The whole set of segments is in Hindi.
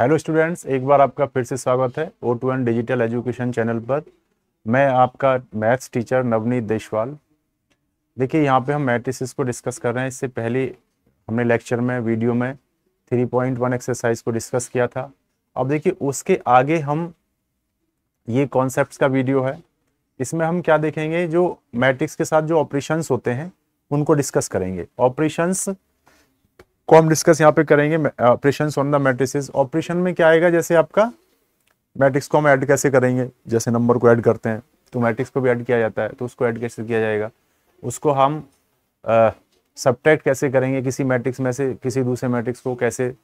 हेलो स्टूडेंट्स एक बार आपका फिर से स्वागत है O two N digital education channel पर मैं आपका मैथ्स टीचर नवनीत देशवाल देखिए यहाँ पे हम मैट्रिसेस को डिस्कस कर रहे हैं इससे पहले हमने लेक्चर में वीडियो में थ्री पॉइंट वन एक्सरसाइज को डिस्कस किया था अब देखिए उसके आगे हम ये कॉन्सेप्ट का वीडियो है इसमें हम क्या देखेंगे जो मैट्रिक्स के साथ जो ऑपरेशंस होते हैं उनको डिस्कस करेंगे ऑपरेशंस को हम डिस्कस यहाँ पे करेंगे operation on the matrices operation में क्या आएगा जैसे आपका मैट्रिक्स को हम ऐड कैसे करेंगे जैसे नंबर को ऐड करते हैं तो मैट्रिक्स को भी ऐड किया जाता है तो उसको ऐड कैसे किया जाएगा उसको हम सब्ट्रैक्ट uh, कैसे करेंगे किसी मैट्रिक्स में से किसी दूसरे मैट्रिक्स को कैसे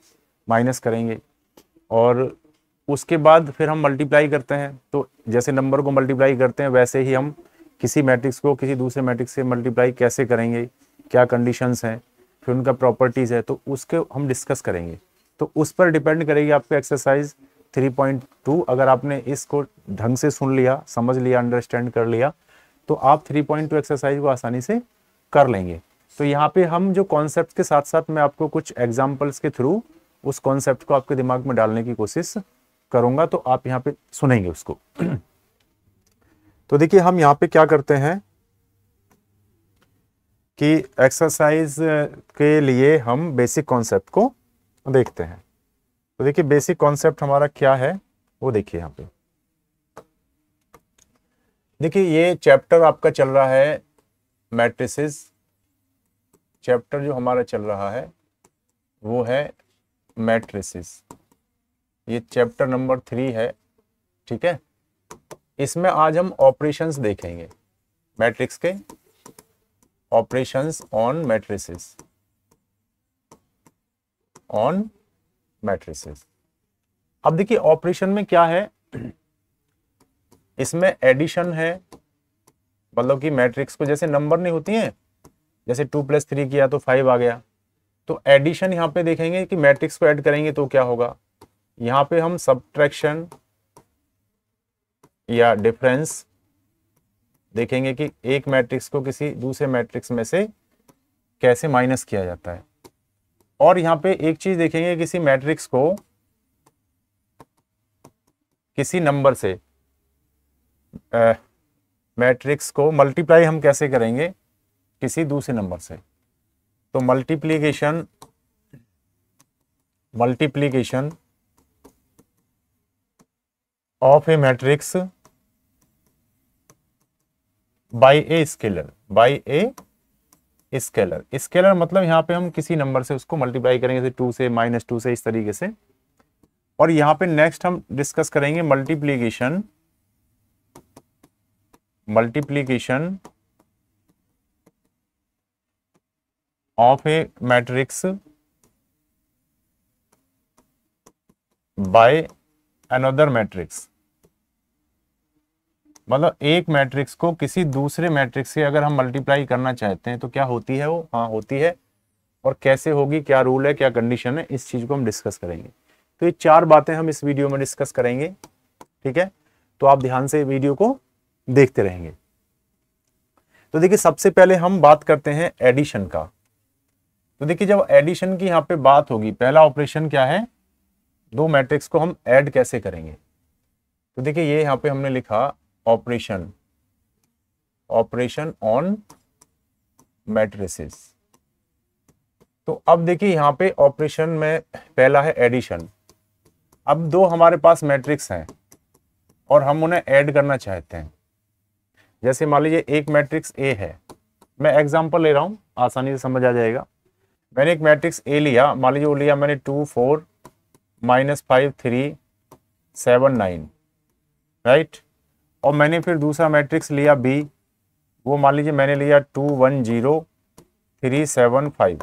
माइनस करेंगे और उसके बाद फिर हम मल्टीप्लाई करते हैं तो जैसे नंबर को मल्टीप्लाई करते हैं वैसे ही हम किसी मैट्रिक्स को किसी दूसरे मैट्रिक्स से मल्टीप्लाई कैसे करेंगे क्या कंडीशंस हैं फिर उनका प्रॉपर्टीज़ है तो उसके हम डिस्कस करेंगे तो उस पर डिपेंड करेगी आपकी एक्सरसाइज 3.2 अगर आपने इसको ढंग से सुन लिया समझ लिया अंडरस्टैंड कर लिया तो आप 3.2 एक्सरसाइज को आसानी से कर लेंगे तो यहाँ पे हम जो कॉन्सेप्ट के साथ साथ मैं आपको कुछ एग्जाम्पल्स के थ्रू उस कॉन्सेप्ट को आपके दिमाग में डालने की कोशिश करूंगा तो आप यहाँ पे सुनेंगे उसको तो देखिए हम यहाँ पे क्या करते हैं कि एक्सरसाइज uh, के लिए हम बेसिक कॉन्सेप्ट को देखते हैं तो देखिए बेसिक कॉन्सेप्ट हमारा क्या है वो देखिए यहाँ पे देखिए ये चैप्टर आपका चल रहा है मैट्रिसेस चैप्टर जो हमारा चल रहा है वो है मैट्रिसेस ये चैप्टर नंबर थ्री है ठीक है इसमें आज हम ऑपरेशंस देखेंगे मैट्रिक्स के operations on matrices on matrices अब देखिए ऑपरेशन में क्या है इसमें एडिशन है मतलब कि मैट्रिक्स को जैसे नंबर नहीं होती हैं जैसे टू प्लस थ्री किया तो फाइव आ गया तो एडिशन यहाँ पे देखेंगे कि मैट्रिक्स को ऐड करेंगे तो क्या होगा यहाँ पे हम सब्ट्रैक्शन या डिफरेंस देखेंगे कि एक मैट्रिक्स को किसी दूसरे मैट्रिक्स में से कैसे माइनस किया जाता है और यहां पे एक चीज देखेंगे किसी मैट्रिक्स को किसी नंबर से मैट्रिक्स को मल्टीप्लाई हम कैसे करेंगे किसी दूसरे नंबर से तो multiplication multiplication of A matrix by a scalar by a scalar scalar मतलब यहाँ पे हम किसी नंबर से उसको मल्टीप्लाई करेंगे टू से माइनस टू से इस तरीके से और यहाँ पे नेक्स्ट हम डिस्कस करेंगे multiplication multiplication of A matrix by another matrix मतलब एक मैट्रिक्स को किसी दूसरे मैट्रिक्स से अगर हम मल्टीप्लाई करना चाहते हैं तो क्या होती है वो हाँ होती है और कैसे होगी क्या रूल है क्या कंडीशन है इस चीज़ को हम डिस्कस करेंगे तो ये चार बातें हम इस वीडियो में डिस्कस करेंगे ठीक है तो आप ध्यान से वीडियो को देखते रहेंगे तो देखिए सबसे पहले हम बात करते हैं एडिशन का तो देखिए जब एडिशन की यहाँ पे बात होगी पहला ऑपरेशन क्या है दो मैट्रिक्स को हम ऐड कैसे करेंगे तो देखिए ये यहाँ पे हमने लिखा operation operation on matrices तो अब देखिए यहां पे ऑपरेशन में पहला है एडिशन अब दो हमारे पास मैट्रिक्स हैं और हम उन्हें ऐड करना चाहते हैं जैसे मान लीजिए एक मैट्रिक्स ए है मैं एग्जांपल ले रहा हूं आसानी से समझ आ जाएगा मैंने एक मैट्रिक्स ए लिया मान लीजिए वो लिया मैंने two four minus five three seven nine right और मैंने फिर दूसरा मैट्रिक्स लिया बी वो मान लीजिए मैंने लिया two one zero three seven five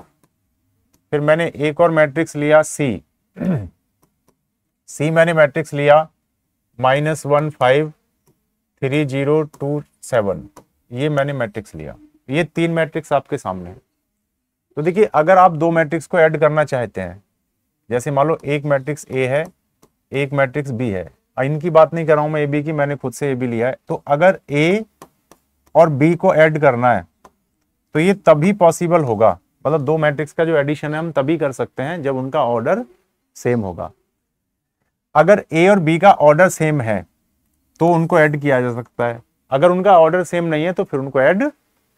फिर मैंने एक और मैट्रिक्स लिया सी सी मैंने मैट्रिक्स लिया minus one five three zero two seven ये मैंने मैट्रिक्स लिया ये तीन मैट्रिक्स आपके सामने हैं तो देखिए अगर आप दो मैट्रिक्स को ऐड करना चाहते हैं जैसे मान लो एक मैट्रिक्स ए है एक मैट्रिक्स बी है इनकी बात नहीं कर रहा हूं मैं ए बी की मैंने खुद से ए बी लिया है तो अगर ए और बी को ऐड करना है तो ये तभी पॉसिबल होगा मतलब दो मैट्रिक्स का जो एडिशन है हम तभी कर सकते हैं जब उनका ऑर्डर सेम होगा अगर ए और बी का ऑर्डर सेम है तो उनको ऐड किया जा सकता है अगर उनका ऑर्डर सेम नहीं है तो फिर उनको ऐड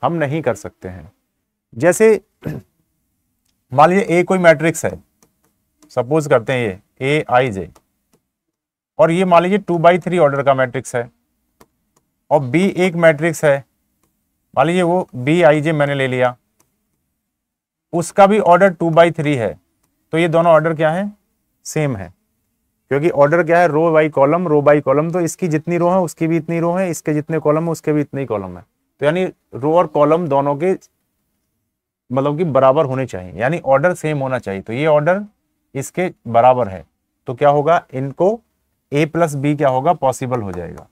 हम नहीं कर सकते हैं जैसे मान लीजिए ए कोई मैट्रिक्स है सपोज करते हैं ये ए आई जे और ये मान लीजिए टू बाई थ्री ऑर्डर का मैट्रिक्स है और बी एक मैट्रिक्स है मान लीजिए वो बी आई जे मैंने ले लिया उसका भी ऑर्डर टू बाई थ्री है तो ये दोनों ऑर्डर क्या है सेम है क्योंकि ऑर्डर क्या है row by column row by column तो इसकी जितनी रो है उसकी भी इतनी रो है इसके जितने कॉलम है उसके भी इतने कॉलम है तो यानी रो और कॉलम दोनों के मतलब कि बराबर होने चाहिए यानी ऑर्डर सेम होना चाहिए तो ये ऑर्डर इसके बराबर है तो क्या होगा इनको ए प्लस बी क्या होगा पॉसिबल हो जाएगा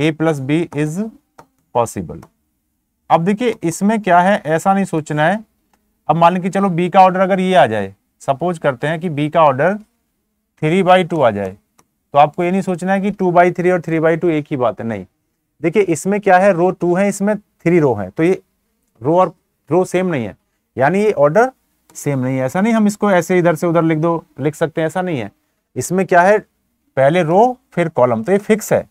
A plus B is possible अब देखिए इसमें क्या है ऐसा नहीं सोचना है अब मान लीजिए चलो बी का ऑर्डर अगर ये आ जाए सपोज करते हैं कि बी का ऑर्डर थ्री बाई टू आ जाए तो आपको ये नहीं सोचना है कि टू बाई थ्री और थ्री बाई टू एक ही बात है नहीं देखिए इसमें क्या है रो टू है इसमें थ्री रो है तो ये रो और रो सेम नहीं है यानी ये ऑर्डर सेम नहीं है ऐसा नहीं हम इसको ऐसे इधर से उधर लिख दो लिख सकते हैं ऐसा नहीं है इसमें क्या है पहले रो फिर कॉलम तो ये फिक्स है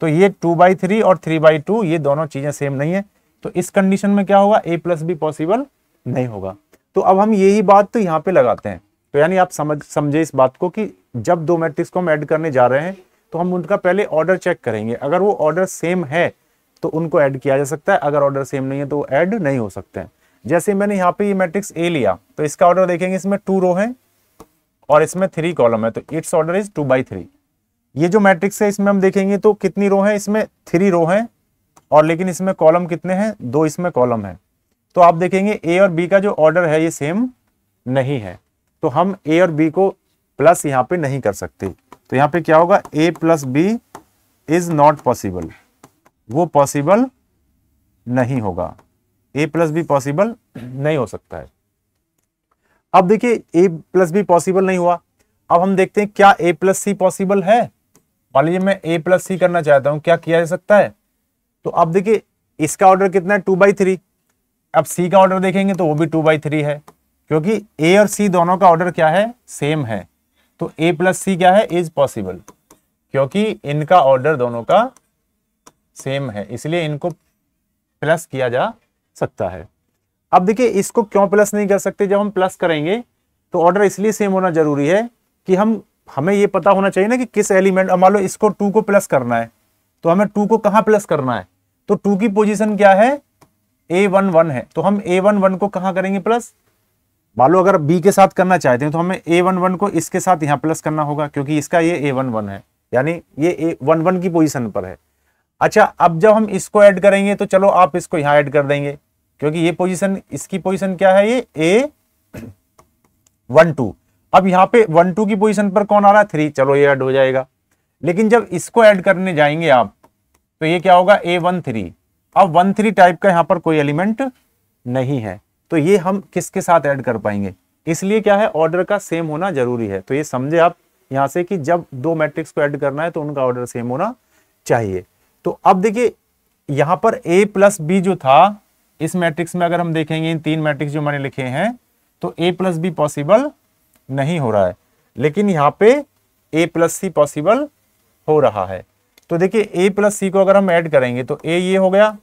तो ये टू बाई थ्री और थ्री बाई टू ये दोनों चीज़ें सेम नहीं है तो इस कंडीशन में क्या होगा ए प्लस बी पॉसिबल नहीं होगा तो अब हम यही बात तो यहाँ पे लगाते हैं तो यानी आप समझ समझे इस बात को कि जब दो मैट्रिक्स को हम ऐड करने जा रहे हैं तो हम उनका पहले ऑर्डर चेक करेंगे अगर वो ऑर्डर सेम है तो उनको ऐड किया जा सकता है अगर ऑर्डर सेम नहीं है तो वो ऐड नहीं हो सकते हैं जैसे मैंने यहाँ पे ये मैट्रिक्स ए लिया तो इसका ऑर्डर देखेंगे इसमें टू रो है और इसमें थ्री कॉलम है तो its order is two by three ये जो मैट्रिक्स है इसमें हम देखेंगे तो कितनी रो है इसमें थ्री रो है और लेकिन इसमें कॉलम कितने हैं दो इसमें कॉलम है तो आप देखेंगे ए और बी का जो ऑर्डर है ये सेम नहीं है तो हम ए और बी को प्लस यहाँ पे नहीं कर सकते तो यहाँ पे क्या होगा A plus B is not possible वो पॉसिबल नहीं होगा ए प्लस बी पॉसिबल नहीं हो सकता है अब देखिए ए प्लस बी पॉसिबल नहीं हुआ अब हम देखते हैं क्या ए प्लस सी पॉसिबल है मान लीजिए मैं ए प्लस सी करना चाहता हूं क्या किया जा सकता है तो अब देखिए इसका ऑर्डर कितना है टू बाई थ्री अब सी का ऑर्डर देखेंगे तो वो भी टू बाई थ्री है क्योंकि ए और सी दोनों का ऑर्डर क्या है सेम है तो ए प्लस सी क्या है इज पॉसिबल क्योंकि इनका ऑर्डर दोनों का सेम है इसलिए इनको प्लस किया जा सकता है अब देखिए इसको क्यों प्लस नहीं कर सकते जब हम प्लस करेंगे तो ऑर्डर इसलिए सेम होना जरूरी है कि हम हमें ये पता होना चाहिए ना कि किस एलिमेंट मान लो इसको टू को प्लस करना है तो हमें टू को कहाँ प्लस करना है तो टू की पोजिशन क्या है ए वन वन है तो हम ए वन वन को कहाँ करेंगे प्लस मान लो अगर बी के साथ करना चाहते हैं तो हमें ए वन वन को इसके साथ यहाँ प्लस करना होगा क्योंकि इसका ये ए वन वन है यानी ये ए वन वन की पोजिशन पर है अच्छा अब जब हम इसको ऐड करेंगे तो चलो आप इसको यहाँ ऐड कर देंगे क्योंकि ये पोजिशन इसकी पोजिशन क्या है ये ए वन टू अब यहाँ पे वन टू की पोजिशन पर कौन आ रहा है थ्री चलो ये एड हो जाएगा लेकिन जब इसको ऐड करने जाएंगे आप तो ये क्या होगा ए वन थ्री अब वन थ्री टाइप का यहाँ पर कोई एलिमेंट नहीं है तो ये हम किसके साथ ऐड कर पाएंगे इसलिए क्या है ऑर्डर का सेम होना जरूरी है तो ये समझे आप यहाँ से कि जब दो मैट्रिक्स को ऐड करना है तो उनका ऑर्डर सेम होना चाहिए तो अब देखिए यहाँ पर ए प्लस बी जो था इस मैट्रिक्स में अगर हम देखेंगे इन तीन मैट्रिक्स जो मैंने लिखे हैं तो ए प्लस बी पॉसिबल नहीं हो रहा है लेकिन यहाँ पे ए प्लस सी पॉसिबल हो रहा है तो देखिए ए प्लस सी को अगर हम ऐड करेंगे तो ए ये हो गया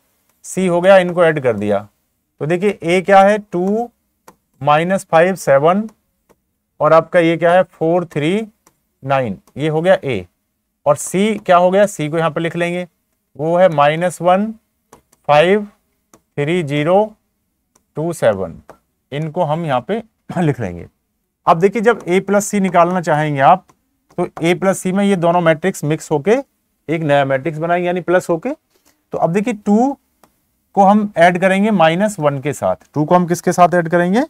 सी हो गया इनको ऐड कर दिया तो देखिए ए क्या है टू माइनस फाइव सेवन और आपका ये क्या है फोर थ्री नाइन ये हो गया ए और सी क्या हो गया सी को यहाँ पर लिख लेंगे वो है minus one five three zero two seven इनको हम यहाँ पे लिख लेंगे अब देखिए जब ए प्लस सी निकालना चाहेंगे आप तो ए प्लस सी में ये दोनों मैट्रिक्स मिक्स होके एक नया मैट्रिक्स बनाएंगे यानी प्लस होके तो अब देखिए टू को हम ऐड करेंगे माइनस वन के साथ टू को हम किसके साथ ऐड करेंगे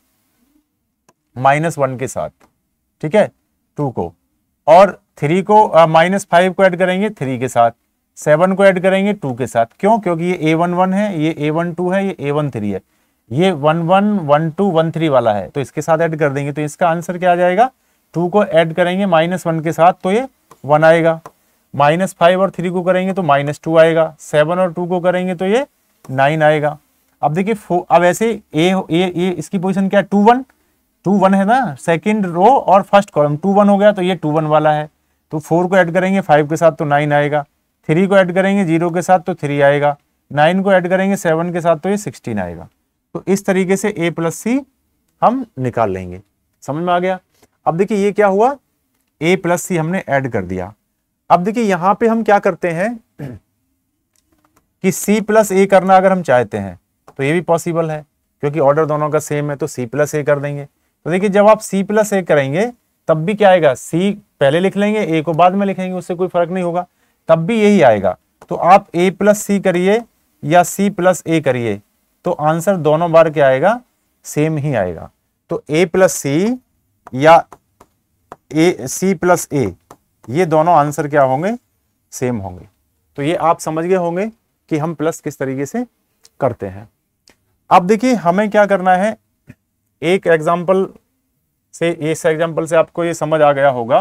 माइनस वन के साथ ठीक है टू को और थ्री को माइनस फाइव को ऐड करेंगे थ्री के साथ सेवन को ऐड करेंगे टू के साथ क्यों क्योंकि ये ए वन वन है ये ए वन टू है ये ए वन थ्री है ये one one one two one three वाला है तो इसके साथ ऐड कर देंगे तो इसका आंसर क्या आ जाएगा टू को ऐड करेंगे माइनस वन के साथ तो ये वन आएगा माइनस फाइव और थ्री को करेंगे तो माइनस टू आएगा सेवन और टू को करेंगे तो ये नाइन आएगा अब देखिए अब ऐसे ए ए ए इसकी पोजिशन क्या है टू वन टू वन है ना सेकेंड रो और फर्स्ट कॉलम टू वन हो गया तो ये टू वन वाला है तो फोर को ऐड करेंगे फाइव के साथ तो नाइन आएगा थ्री को ऐड करेंगे जीरो के साथ तो थ्री आएगा नाइन को ऐड करेंगे सेवन के साथ तो ये सिक्सटीन आएगा तो इस तरीके से ए प्लस सी हम निकाल लेंगे समझ में आ गया अब देखिए ये क्या हुआ ए प्लस सी हमने ऐड कर दिया अब देखिए यहां पे हम क्या करते हैं कि सी प्लस ए करना अगर हम चाहते हैं तो ये भी पॉसिबल है क्योंकि ऑर्डर दोनों का सेम है तो सी प्लस ए कर देंगे तो देखिए जब आप सी प्लस ए करेंगे तब भी क्या आएगा सी पहले लिख लेंगे ए को बाद में लिखेंगे उससे कोई फर्क नहीं होगा तब भी यही आएगा तो आप ए प्लस सी करिए या सी प्लस ए करिए तो आंसर दोनों बार क्या आएगा सेम ही आएगा तो ए प्लस सी या ए सी प्लस ए ये दोनों आंसर क्या होंगे सेम होंगे तो ये आप समझ गए होंगे कि हम प्लस किस तरीके से करते हैं अब देखिए हमें क्या करना है एक एग्जाम्पल से इस एग्जाम्पल से आपको ये समझ आ गया होगा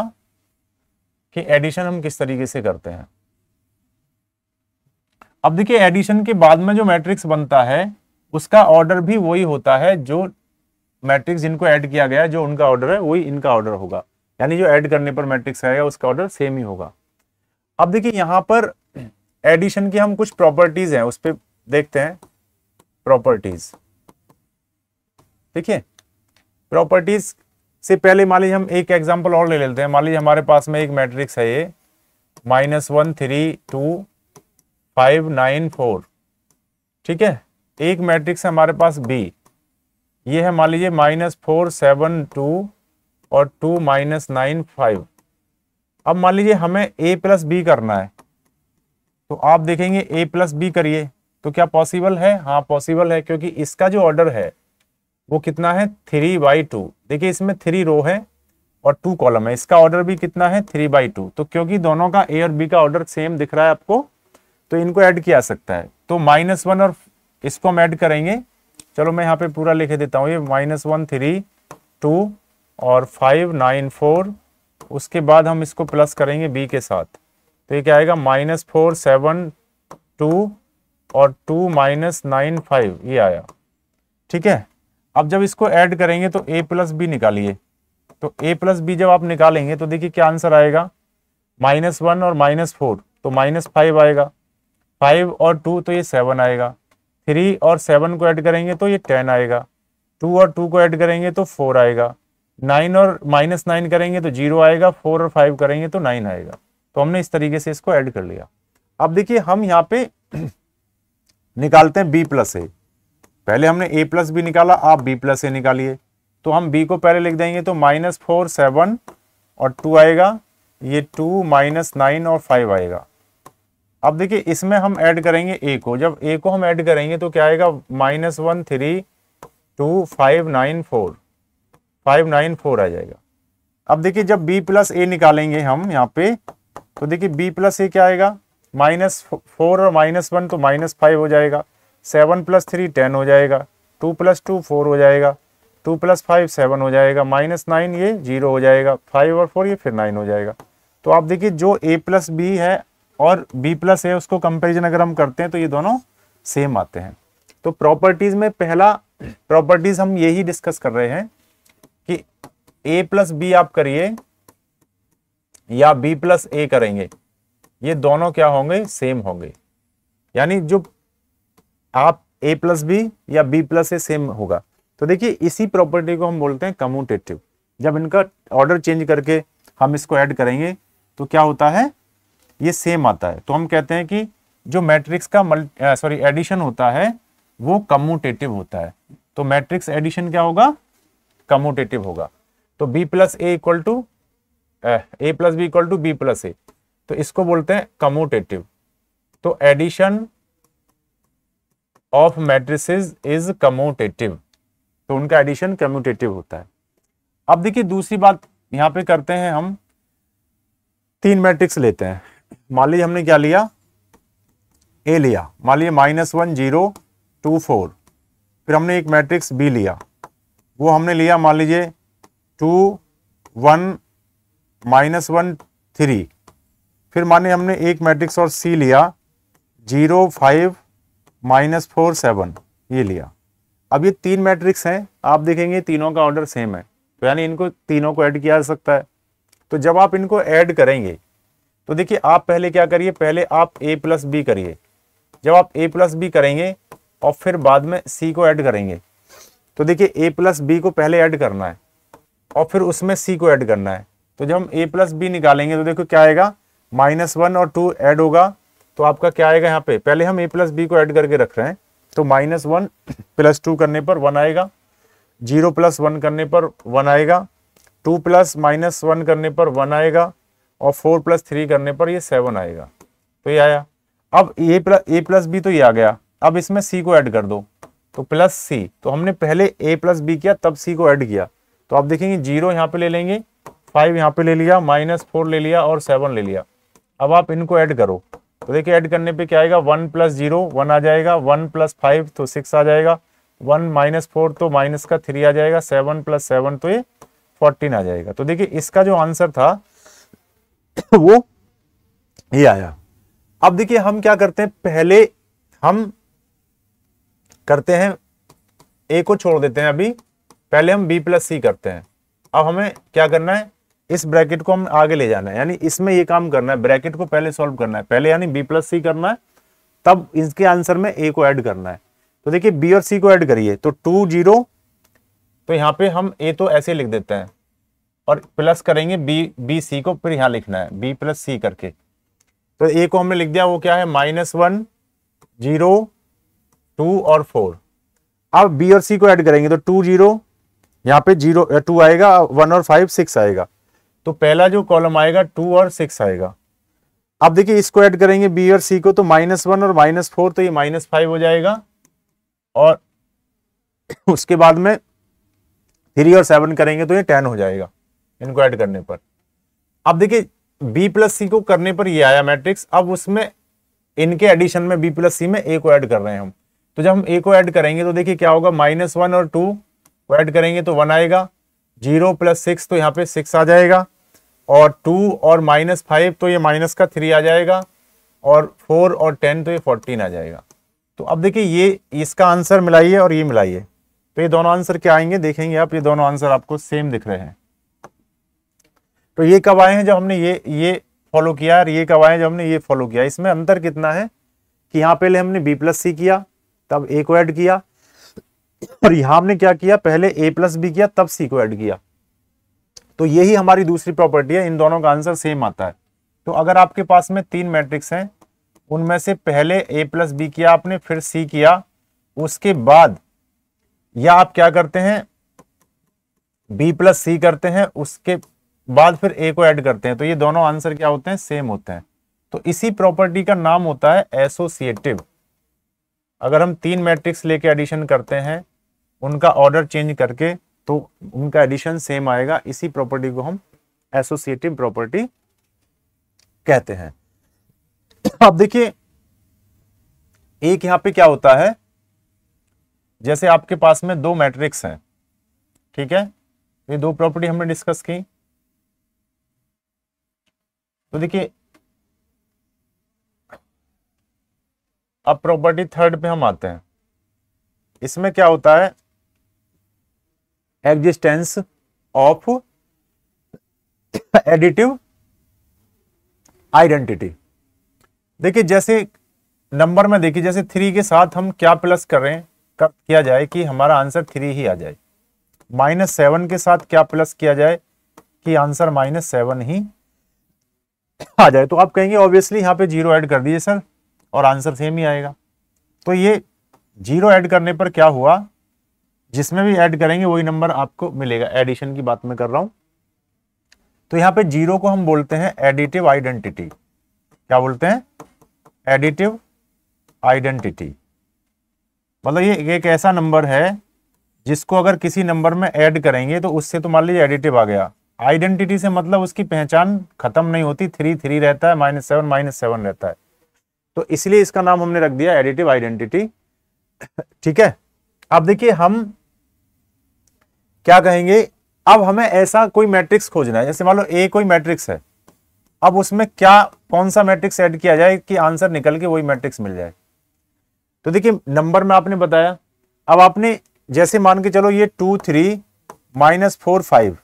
कि एडिशन हम किस तरीके से करते हैं अब देखिए एडिशन के बाद में जो मैट्रिक्स बनता है उसका ऑर्डर भी वही होता है जो मैट्रिक्स जिनको ऐड किया गया है जो उनका ऑर्डर है वही इनका ऑर्डर होगा यानी जो ऐड करने पर मैट्रिक्स आएगा उसका ऑर्डर सेम ही होगा अब देखिए यहाँ पर एडिशन की हम कुछ प्रॉपर्टीज हैं उस पर देखते हैं प्रॉपर्टीज देखिए प्रॉपर्टीज से पहले मान लीजिए हम एक एग्जांपल और ले लेते हैं मान लीजिए हमारे पास में एक मैट्रिक्स है ये minus one three two five nine four ठीक है एक मैट्रिक्स है हमारे पास बी ये है मान लीजिए माइनस फोर सेवन टू और टू माइनस नाइन फाइव अब मान लीजिए हमें ए प्लस बी करना है तो आप देखेंगे ए प्लस बी करिए तो क्या पॉसिबल है हाँ पॉसिबल है क्योंकि इसका जो ऑर्डर है वो कितना है थ्री बाई टू देखिए इसमें थ्री रो है और टू कॉलम है इसका ऑर्डर भी कितना है थ्री बाई टू तो क्योंकि दोनों का ए और बी का ऑर्डर सेम दिख रहा है आपको तो इनको ऐड किया सकता है तो माइनस वन और इसको हम ऐड करेंगे चलो मैं यहाँ पे पूरा लिख देता हूँ ये माइनस वन थ्री टू और फाइव नाइन फोर उसके बाद हम इसको प्लस करेंगे बी के साथ तो ये क्या आएगा माइनस फोर सेवन टू और टू माइनस नाइन फाइव ये आया ठीक है अब जब इसको ऐड करेंगे तो ए प्लस बी निकालिए तो ए प्लस बी जब आप निकालेंगे तो देखिए क्या आंसर आएगा माइनस वन और माइनस फोर तो माइनस फाइव आएगा फाइव और टू तो ये सेवन आएगा थ्री और सेवन को ऐड करेंगे तो ये टेन आएगा टू और टू को ऐड करेंगे तो फोर आएगा नाइन और माइनस नाइन करेंगे तो जीरो आएगा फोर और फाइव करेंगे तो नाइन आएगा तो हमने इस तरीके से इसको ऐड कर लिया अब देखिए हम यहाँ पे निकालते हैं बी प्लस ए पहले हमने ए प्लस बी निकाला आप बी प्लस ए निकालिए तो हम बी को पहले लिख देंगे तो माइनस फोर सेवन और टू आएगा ये टू माइनस नाइन और फाइव आएगा अब देखिए इसमें हम ऐड करेंगे ए को जब ए को हम ऐड करेंगे तो क्या आएगा minus one three two five nine four five nine four आ जाएगा अब देखिए जब बी प्लस ए निकालेंगे हम यहाँ पे तो देखिए बी प्लस ए क्या आएगा माइनस फोर और माइनस वन तो माइनस फाइव हो जाएगा सेवन प्लस थ्री टेन हो जाएगा टू प्लस टू फोर हो जाएगा टू प्लस फाइव सेवन हो जाएगा माइनस नाइन ये जीरो हो जाएगा फाइव और फोर ये फिर नाइन हो जाएगा तो आप देखिए जो ए प्लस बी है और बी प्लस ए उसको कंपेरिजन अगर हम करते हैं तो ये दोनों सेम आते हैं तो प्रॉपर्टीज में पहला प्रॉपर्टीज हम यही डिस्कस कर रहे हैं कि ए प्लस बी आप करिए या बी प्लस ए करेंगे ये दोनों क्या होंगे सेम होंगे यानी जो आप ए प्लस बी या बी प्लस ए सेम होगा तो देखिए इसी प्रॉपर्टी को हम बोलते हैं कम्यूटेटिव जब इनका ऑर्डर चेंज करके हम इसको ऐड करेंगे तो क्या होता है ये सेम आता है तो हम कहते हैं कि जो मैट्रिक्स का सॉरी एडिशन होता है वो कम्यूटेटिव होता है तो मैट्रिक्स एडिशन क्या होगा कम्यूटेटिव होगा तो B plus A equal to A plus B equal to B plus A तो इसको बोलते हैं कम्यूटेटिव तो addition of matrices is commutative तो उनका एडिशन कम्यूटेटिव होता है अब देखिए दूसरी बात यहां पे करते हैं हम तीन मैट्रिक्स लेते हैं मान लीजिए हमने क्या लिया ए लिया मान लीजिए minus one zero two four फिर हमने एक मैट्रिक्स बी लिया वो हमने लिया मान लीजिए two one minus one three फिर माने हमने एक मैट्रिक्स और सी लिया zero five minus four seven ये लिया अब ये तीन मैट्रिक्स हैं आप देखेंगे तीनों का ऑर्डर सेम है तो यानी इनको तीनों को ऐड किया जा सकता है तो जब आप इनको ऐड करेंगे तो देखिए आप पहले क्या करिए पहले आप ए प्लस बी करिए जब आप ए प्लस बी करेंगे और फिर बाद में सी को ऐड करेंगे तो देखिए ए प्लस बी को पहले ऐड करना है और फिर उसमें सी को ऐड करना है तो जब हम ए प्लस बी निकालेंगे तो देखो क्या आएगा माइनस वन और टू ऐड होगा तो आपका क्या आएगा यहाँ पे पहले हम ए प्लस बी को ऐड करके रख रहे हैं तो माइनस वन प्लस टू करने पर वन आएगा जीरो प्लस वन करने पर वन आएगा टू प्लस माइनस वन करने पर वन आएगा और फोर प्लस थ्री करने पर ये सेवन आएगा तो ये आया अब A plus A plus B तो ये आ गया अब इसमें सी को ऐड कर दो तो प्लस सी तो हमने पहले ए प्लस बी किया तब सी को ऐड किया तो आप देखेंगे जीरो यहाँ पे ले लेंगे फाइव यहाँ पे ले लिया माइनस फोर ले लिया और सेवन ले लिया अब आप इनको ऐड करो तो देखिए ऐड करने पे क्या आएगा वन प्लस जीरो वन आ जाएगा वन प्लस फाइव तो सिक्स आ जाएगा वन माइनस फोर तो माइनस का थ्री आ जाएगा सेवन प्लस सेवन तो ये फोर्टीन आ जाएगा तो देखिए इसका जो आंसर था वो ये आया अब देखिए हम क्या करते हैं पहले हम करते हैं ए को छोड़ देते हैं अभी पहले हम बी प्लस सी करते हैं अब हमें क्या करना है इस ब्रैकेट को हम आगे ले जाना है यानी इसमें ये काम करना है ब्रैकेट को पहले सॉल्व करना है पहले यानी बी प्लस सी करना है तब इसके आंसर में ए को ऐड करना है तो देखिए बी और सी को ऐड करिए तो टू जीरो तो यहाँ पे हम ए तो ऐसे लिख देते हैं और प्लस करेंगे बी बी सी को फिर यहां लिखना है बी प्लस सी करके तो ए को हमने लिख दिया वो क्या है माइनस वन जीरो टू और फोर अब बी और सी को ऐड करेंगे तो टू जीरो यहाँ पे जीरो टू uh, आएगा वन और फाइव सिक्स आएगा तो पहला जो कॉलम आएगा टू और सिक्स आएगा अब देखिए इसको ऐड करेंगे बी और सी को तो माइनस वन और माइनस फोर तो ये माइनस फाइव हो जाएगा और उसके बाद में थ्री और सेवन करेंगे तो ये टेन हो जाएगा इनको ऐड करने पर अब देखिए बी प्लस सी को करने पर ये आया मैट्रिक्स अब उसमें इनके एडिशन में बी प्लस सी में ए को ऐड कर रहे हैं हम तो जब हम ए को ऐड करेंगे तो देखिए क्या होगा माइनस वन और टू को ऐड करेंगे तो वन आएगा जीरो प्लस सिक्स तो यहाँ पे सिक्स आ जाएगा और टू और माइनस फाइव तो ये माइनस का थ्री आ जाएगा और फोर और टेन तो ये फोर्टीन आ जाएगा तो अब देखिए ये इसका आंसर मिलाइए और ये मिलाइए तो ये दोनों आंसर क्या आएंगे देखेंगे आप ये दोनों आंसर आपको सेम दिख रहे हैं तो ये कब आए हैं जब हमने ये ये फॉलो किया और ये कब आए जब हमने ये फॉलो किया इसमें अंतर कितना है कि यहाँ पहले हमने बी प्लस सी किया तब ए को ऐड किया और यहां हमने क्या किया पहले ए प्लस बी किया तब सी को ऐड किया तो यही हमारी दूसरी प्रॉपर्टी है इन दोनों का आंसर सेम आता है तो अगर आपके पास में तीन मैट्रिक्स हैं उनमें से पहले ए प्लस बी किया आपने फिर सी किया उसके बाद या आप क्या करते हैं बी प्लस सी करते हैं उसके बाद फिर ए को ऐड करते हैं तो ये दोनों आंसर क्या होते हैं सेम होते हैं तो इसी प्रॉपर्टी का नाम होता है एसोसिएटिव अगर हम तीन मैट्रिक्स लेके एडिशन करते हैं उनका ऑर्डर चेंज करके तो उनका एडिशन सेम आएगा इसी प्रॉपर्टी को हम एसोसिएटिव प्रॉपर्टी कहते हैं अब देखिए एक यहां पे क्या होता है जैसे आपके पास में दो मैट्रिक्स हैं ठीक है ये दो प्रॉपर्टी हमने डिस्कस की तो देखिए अब प्रॉपर्टी थर्ड पे हम आते हैं इसमें क्या होता है एग्जिस्टेंस ऑफ एडिटिव आइडेंटिटी देखिए जैसे नंबर में देखिए जैसे थ्री के साथ हम क्या प्लस कर रहे हैं किया जाए कि हमारा आंसर थ्री ही आ जाए माइनस सेवन के साथ क्या प्लस किया जाए कि आंसर माइनस सेवन ही आ जाए तो आप कहेंगे ऑब्वियसली यहाँ पे जीरो ऐड कर दीजिए सर और आंसर सेम ही आएगा तो ये जीरो ऐड करने पर क्या हुआ जिसमें भी ऐड करेंगे वही नंबर आपको मिलेगा एडिशन की बात मैं कर रहा हूँ तो यहाँ पे जीरो को हम बोलते हैं एडिटिव आइडेंटिटी क्या बोलते हैं एडिटिव आइडेंटिटी मतलब ये एक ऐसा नंबर है जिसको अगर किसी नंबर में ऐड करेंगे तो उससे तो मान लीजिए एडिटिव आ गया आइडेंटिटी से मतलब उसकी पहचान खत्म नहीं होती थ्री थ्री रहता है माइनस सेवन माइनस सेवन रहता है तो इसलिए इसका नाम हमने रख दिया एडिटिव आइडेंटिटी ठीक है अब देखिए हम क्या कहेंगे अब हमें ऐसा कोई मैट्रिक्स खोजना है जैसे मान लो ए कोई मैट्रिक्स है अब उसमें क्या कौन सा मैट्रिक्स ऐड किया जाए कि आंसर निकल के वही मैट्रिक्स मिल जाए तो देखिए नंबर में आपने बताया अब आपने जैसे मान के चलो ये two three minus four five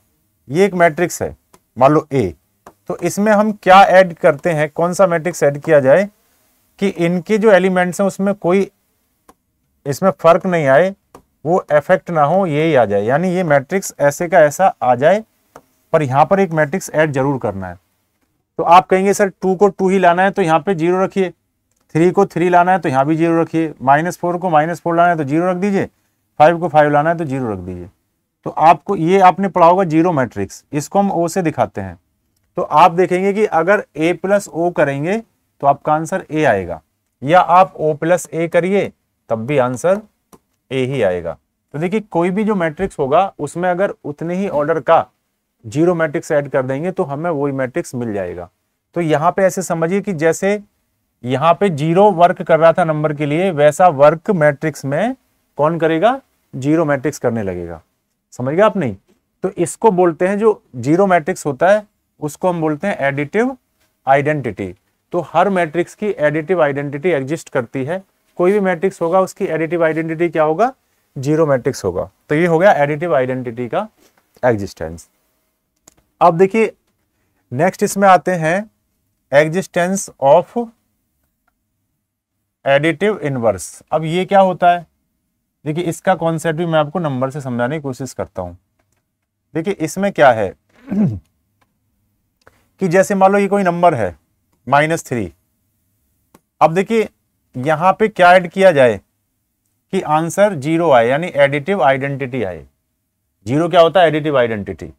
ये एक मैट्रिक्स है मान लो ए तो इसमें हम क्या ऐड करते हैं कौन सा मैट्रिक्स ऐड किया जाए कि इनके जो एलिमेंट्स हैं उसमें कोई इसमें फर्क नहीं आए वो इफेक्ट ना हो ही आ जाए यानी ये मैट्रिक्स ऐसे का ऐसा आ जाए पर यहां पर एक मैट्रिक्स ऐड जरूर करना है तो आप कहेंगे सर टू को टू ही लाना है तो यहां पे जीरो रखिए थ्री को थ्री लाना है तो यहाँ भी जीरो रखिए माइनस फोर को माइनस फोर लाना है तो जीरो रख दीजिए फाइव को फाइव लाना है तो जीरो रख दीजिए तो आपको ये आपने पढ़ा होगा जीरो मैट्रिक्स इसको हम ओ से दिखाते हैं तो आप देखेंगे कि अगर ए प्लस ओ करेंगे तो आपका आंसर ए आएगा या आप ओ प्लस ए करिए तब भी आंसर ए ही आएगा तो देखिए कोई भी जो मैट्रिक्स होगा उसमें अगर उतने ही ऑर्डर का जीरो मैट्रिक्स ऐड कर देंगे तो हमें वही मैट्रिक्स मिल जाएगा तो यहाँ पे ऐसे समझिए कि जैसे यहाँ पे जीरो वर्क कर रहा था नंबर के लिए वैसा वर्क मैट्रिक्स में कौन करेगा जीरो मैट्रिक्स करने लगेगा समझ गए आप नहीं तो इसको बोलते हैं जो जीरो मैट्रिक्स होता है उसको हम बोलते हैं एडिटिव आइडेंटिटी तो हर मैट्रिक्स की एडिटिव आइडेंटिटी एग्जिस्ट करती है कोई भी मैट्रिक्स होगा उसकी एडिटिव आइडेंटिटी क्या होगा जीरो मैट्रिक्स होगा तो ये हो गया एडिटिव आइडेंटिटी का एग्जिस्टेंस अब देखिए नेक्स्ट इसमें आते हैं एग्जिस्टेंस ऑफ एडिटिव इनवर्स अब ये क्या होता है देखिए इसका कॉन्सेप्ट भी मैं आपको नंबर से समझाने की कोशिश करता हूं देखिए इसमें क्या है कि जैसे मान लो ये कोई नंबर है माइनस थ्री अब देखिए यहां पे क्या ऐड किया जाए कि आंसर जीरो आए यानी एडिटिव आइडेंटिटी आए जीरो क्या होता है एडिटिव आइडेंटिटी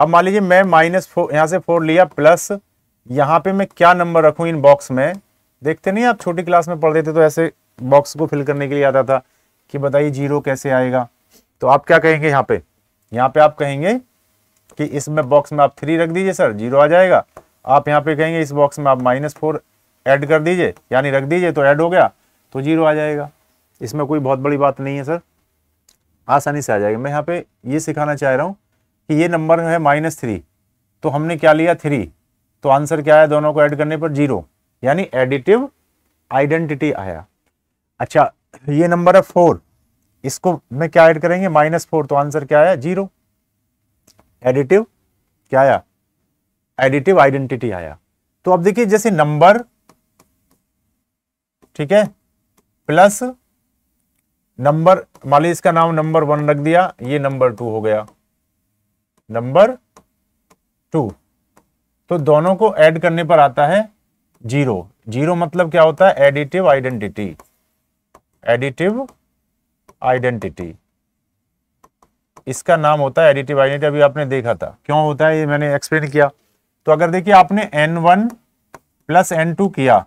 अब मान लीजिए मैं माइनस फोर यहां से फोर लिया प्लस यहां पे मैं क्या नंबर रखू इन बॉक्स में देखते नहीं आप छोटी क्लास में पढ़ देते तो ऐसे बॉक्स को फिल करने के लिए आता था कि बताइए जीरो कैसे आएगा तो आप क्या कहेंगे यहाँ पे यहाँ पे आप कहेंगे कि इसमें बॉक्स में आप थ्री रख दीजिए सर जीरो आ जाएगा आप यहाँ पे कहेंगे इस बॉक्स में आप माइनस फोर एड कर दीजिए यानी रख दीजिए तो ऐड हो गया तो जीरो आ जाएगा इसमें कोई बहुत बड़ी बात नहीं है सर आसानी से आ जाएगा मैं यहाँ पे ये सिखाना चाह रहा हूँ कि ये नंबर है माइनस थ्री तो हमने क्या लिया थ्री तो आंसर क्या आया दोनों को ऐड करने पर जीरो यानी एडिटिव आइडेंटिटी आया अच्छा ये नंबर है फोर इसको में क्या ऐड करेंगे माइनस फोर तो आंसर क्या आया जीरो एडिटिव क्या आया एडिटिव आइडेंटिटी आया तो अब देखिए जैसे नंबर ठीक है प्लस नंबर मान लीजिए इसका नाम नंबर वन रख दिया ये नंबर टू हो गया नंबर टू तो दोनों को ऐड करने पर आता है जीरो जीरो मतलब क्या होता है एडिटिव आइडेंटिटी एडिटिव आइडेंटिटी इसका नाम होता है एडिटिव आइडेंटिटी अभी आपने देखा था क्यों होता है ये मैंने एक्सप्लेन किया तो अगर देखिए आपने N one plus N two किया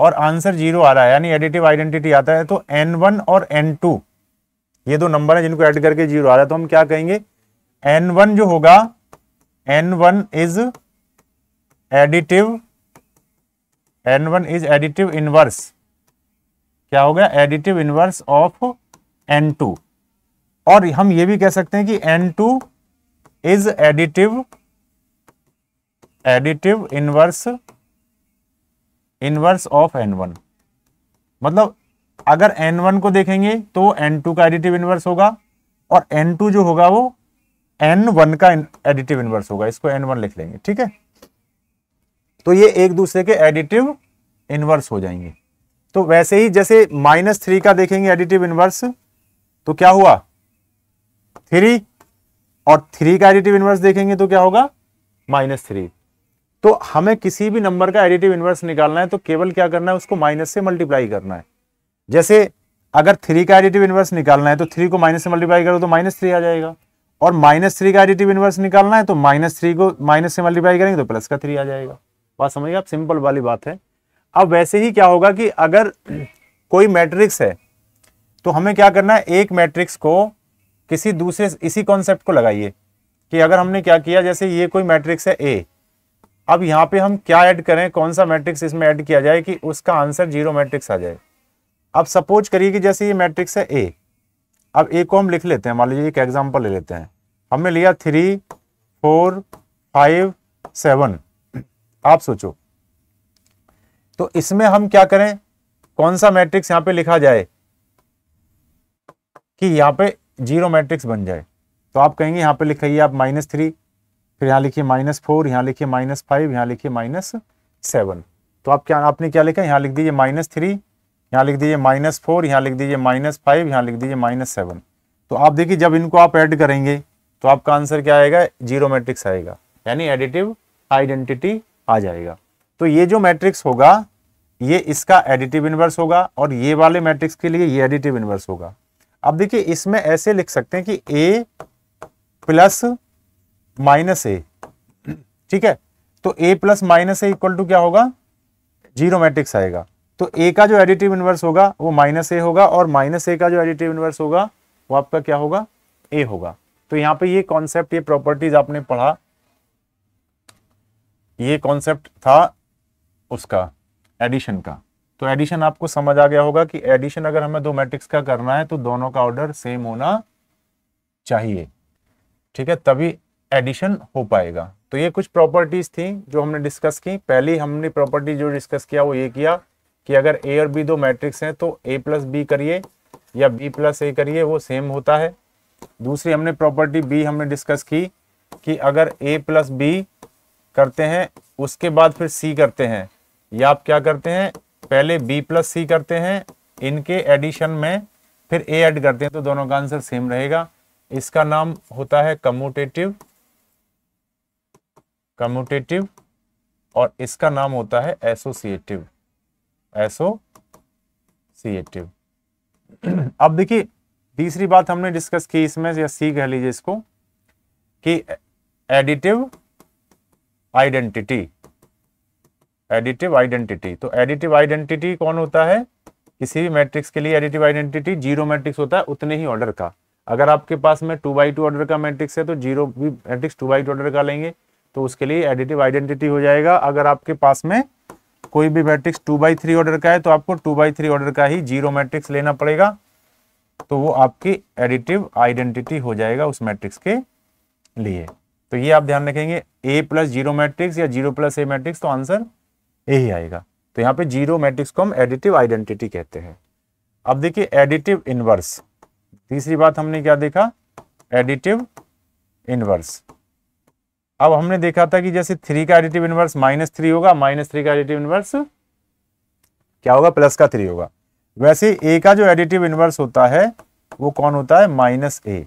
और आंसर जीरो आ रहा है यानी एडिटिव आइडेंटिटी आता है तो एन वन और एन टू ये दो नंबर है जिनको एड करके जीरो आ रहा है तो हम क्या कहेंगे एन वन जो होगा N one is additive N one is additive inverse क्या हो गया additive inverse of N two और हम ये भी कह सकते हैं कि N two is additive additive inverse inverse of N one मतलब अगर एन वन को देखेंगे तो एन टू का एडिटिव इनवर्स होगा और एन टू जो होगा वो एन वन का एडिटिव इनवर्स होगा इसको एन वन लिख लेंगे ठीक है तो ये एक दूसरे के एडिटिव इनवर्स हो जाएंगे तो वैसे ही जैसे माइनस थ्री का देखेंगे एडिटिव इनवर्स तो क्या हुआ थ्री और थ्री का एडिटिव इनवर्स देखेंगे तो क्या होगा माइनस थ्री तो हमें किसी भी नंबर का एडिटिव इनवर्स निकालना है तो केवल क्या करना है उसको माइनस से मल्टीप्लाई करना है जैसे अगर थ्री का एडिटिव इनवर्स निकालना है तो थ्री को माइनस से मल्टीप्लाई करो तो माइनस थ्री आ जाएगा और माइनस थ्री का एडिटिव इनवर्स निकालना है तो माइनस थ्री को माइनस से मल्टीप्लाई करेंगे तो प्लस का थ्री आ जाएगा बात समझिए आप सिंपल वाली बात है अब वैसे ही क्या होगा कि अगर कोई मैट्रिक्स है तो हमें क्या करना है एक मैट्रिक्स को किसी दूसरे इसी कॉन्सेप्ट को लगाइए कि अगर हमने क्या किया जैसे ये कोई मैट्रिक्स है ए अब यहाँ पे हम क्या ऐड करें कौन सा मैट्रिक्स इसमें ऐड किया जाए कि उसका आंसर जीरो मैट्रिक्स आ जाए अब सपोज करिए कि जैसे ये मैट्रिक्स है ए अब ए को हम लिख लेते हैं मान लीजिए एक एग्जाम्पल ले लेते हैं हमने लिया थ्री फोर फाइव सेवन आप सोचो तो इसमें हम क्या करें कौन सा मैट्रिक्स यहाँ पे लिखा जाए कि यहाँ पे जीरो मैट्रिक्स बन जाए तो आप कहेंगे यहाँ पे लिखाइए आप माइनस थ्री फिर यहाँ लिखिए माइनस फोर यहाँ लिखिए माइनस फाइव यहाँ लिखिए माइनस सेवन तो आप क्या आपने क्या लिखा यहाँ लिख दीजिए माइनस थ्री यहाँ लिख दीजिए माइनस फोर यहाँ लिख दीजिए माइनस फाइव यहाँ लिख दीजिए माइनस सेवन तो आप देखिए जब इनको आप ऐड करेंगे तो आपका आंसर क्या आएगा जीरो मैट्रिक्स आएगा यानी एडिटिव आइडेंटिटी आ जाएगा तो ये जो मैट्रिक्स होगा ये इसका एडिटिव इन्वर्स होगा और ये वाले मैट्रिक्स के लिए ये एडिटिव इन्वर्स होगा अब देखिए इसमें ऐसे लिख सकते हैं कि ए प्लस माइनस ए ठीक है तो A plus minus A equal to क्या होगा जीरो मैट्रिक्स आएगा तो ए का जो एडिटिव इन्वर्स होगा वो माइनस ए होगा और माइनस ए का जो एडिटिव इन्वर्स होगा वो आपका क्या होगा ए होगा तो यहां पे ये कॉन्सेप्ट ये प्रॉपर्टीज आपने पढ़ा ये कॉन्सेप्ट था उसका एडिशन का तो एडिशन आपको समझ आ गया होगा कि एडिशन अगर हमें दो मैट्रिक्स का करना है तो दोनों का ऑर्डर सेम होना चाहिए ठीक है तभी एडिशन हो पाएगा तो ये कुछ प्रॉपर्टीज थी जो हमने डिस्कस की पहली हमने प्रॉपर्टी जो डिस्कस किया वो ये किया कि अगर ए और बी दो मैट्रिक्स हैं तो ए प्लस बी करिए या बी प्लस ए करिए वो सेम होता है दूसरी हमने प्रॉपर्टी बी हमने डिस्कस की कि अगर ए प्लस बी करते हैं उसके बाद फिर सी करते हैं या आप क्या करते हैं पहले बी प्लस सी करते हैं इनके एडिशन में फिर ए ऐड करते हैं तो दोनों का आंसर सेम रहेगा इसका नाम होता है कम्यूटेटिव कम्यूटेटिव और इसका नाम होता है एसोसिएटिव एसोसिएटिव अब देखिए तीसरी बात हमने डिस्कस की इसमें या सी कह लीजिए इसको कि एडिटिव आइडेंटिटी एडिटिव आइडेंटिटी तो एडिटिव आइडेंटिटी कौन होता है किसी भी मैट्रिक्स के लिए एडिटिव आइडेंटिटी जीरो मैट्रिक्स होता है उतने ही ऑर्डर का अगर आपके पास में टू बाई टू ऑर्डर का मैट्रिक्स है तो जीरो भी matrix two by two order का लेंगे तो उसके लिए एडिटिव आइडेंटिटी हो जाएगा अगर आपके पास में कोई भी matrix two by three order का है तो आपको टू बाई थ्री ऑर्डर का ही जीरो मैट्रिक्स लेना पड़ेगा तो वो आपकी एडिटिव आइडेंटिटी हो जाएगा उस मैट्रिक्स के लिए तो ये आप ध्यान रखेंगे ए प्लस जीरो मैट्रिक्स या जीरो प्लस ए मैट्रिक्स तो आंसर यही आएगा तो यहाँ पे जीरो मैट्रिक्स को हम एडिटिव आइडेंटिटी कहते हैं अब देखिए एडिटिव इनवर्स तीसरी बात हमने क्या देखा एडिटिव इनवर्स अब हमने देखा था कि जैसे थ्री का एडिटिव इनवर्स माइनस थ्री होगा माइनस थ्री का एडिटिव इनवर्स क्या होगा प्लस का थ्री होगा वैसे ए का जो एडिटिव इनवर्स होता है वो कौन होता है माइनस ए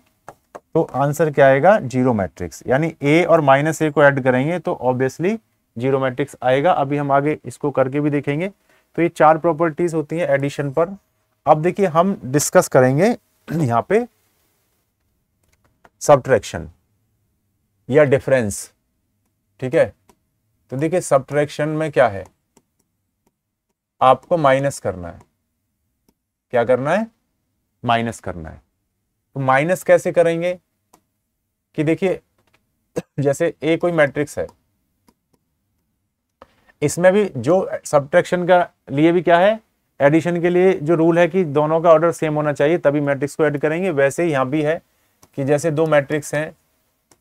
तो आंसर क्या आएगा जीरो मैट्रिक्स यानी ए और माइनस ए को ऐड करेंगे तो ऑब्वियसली जीरो मैट्रिक्स आएगा अभी हम आगे इसको करके भी देखेंगे तो ये चार प्रॉपर्टीज होती हैं एडिशन पर अब देखिए हम डिस्कस करेंगे यहाँ पे सब्ट्रैक्शन या डिफरेंस ठीक है तो देखिए सब्ट्रैक्शन में क्या है आपको माइनस करना है क्या करना है माइनस करना है तो माइनस कैसे करेंगे कि देखिए जैसे ए कोई मैट्रिक्स है इसमें भी जो सब्ट्रैक्शन का लिए भी क्या है एडिशन के लिए जो रूल है कि दोनों का ऑर्डर सेम होना चाहिए तभी मैट्रिक्स को ऐड करेंगे वैसे ही यहाँ भी है कि जैसे दो मैट्रिक्स हैं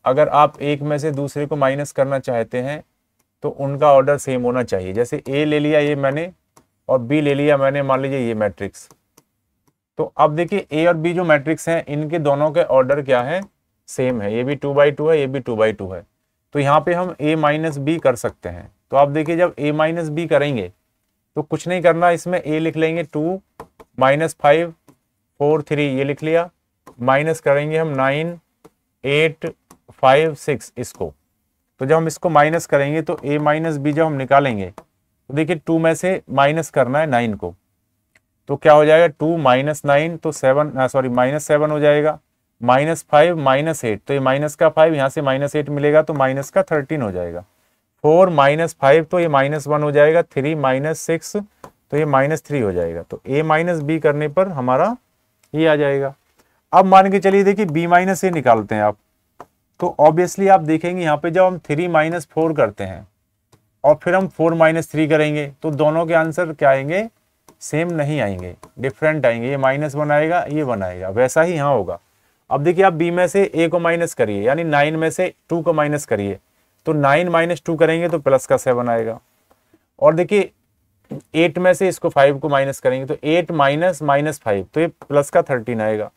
अगर आप एक में से दूसरे को माइनस करना चाहते हैं तो उनका ऑर्डर सेम होना चाहिए जैसे ए ले लिया ये मैंने और बी ले लिया मैंने मान लीजिए ये मैट्रिक्स तो अब देखिए ए और बी जो मैट्रिक्स हैं इनके दोनों के ऑर्डर क्या है सेम है ये भी टू बाई टू है ये भी टू बाई टू है तो यहाँ पे हम ए माइनस बी कर सकते हैं तो आप देखिए जब ए माइनस बी करेंगे तो कुछ नहीं करना इसमें ए लिख लेंगे two minus five four three ये लिख लिया माइनस करेंगे हम नाइन एट फाइव सिक्स इसको तो जब हम इसको माइनस करेंगे तो ए माइनस बी जब हम निकालेंगे तो देखिए टू में से माइनस करना है नाइन को तो क्या हो जाएगा टू माइनस नाइन तो सेवन सॉरी माइनस सेवन हो जाएगा माइनस फाइव माइनस एट तो ये माइनस का फाइव यहाँ से माइनस एट मिलेगा तो माइनस का थर्टीन हो जाएगा फोर माइनस फाइव तो ये माइनस वन हो जाएगा थ्री माइनस सिक्स तो ये माइनस थ्री हो जाएगा तो ए माइनस बी करने पर हमारा ये आ जाएगा अब मान के चलिए देखिए बी माइनस ए निकालते हैं आप तो ऑब्वियसली आप देखेंगे यहाँ पे जब हम थ्री माइनस फोर करते हैं और फिर हम फोर माइनस थ्री करेंगे तो दोनों के आंसर क्या आएंगे सेम नहीं आएंगे डिफरेंट आएंगे ये माइनस वन आएगा ये वन आएगा वैसा ही यहाँ होगा अब देखिए आप बी में से ए को माइनस करिए यानी नाइन में से टू को माइनस करिए तो नाइन माइनस टू करेंगे तो प्लस का सेवन आएगा और देखिए एट में से इसको फाइव को माइनस करेंगे तो एट माइनस माइनस फाइव तो ये प्लस का थर्टीन आएगा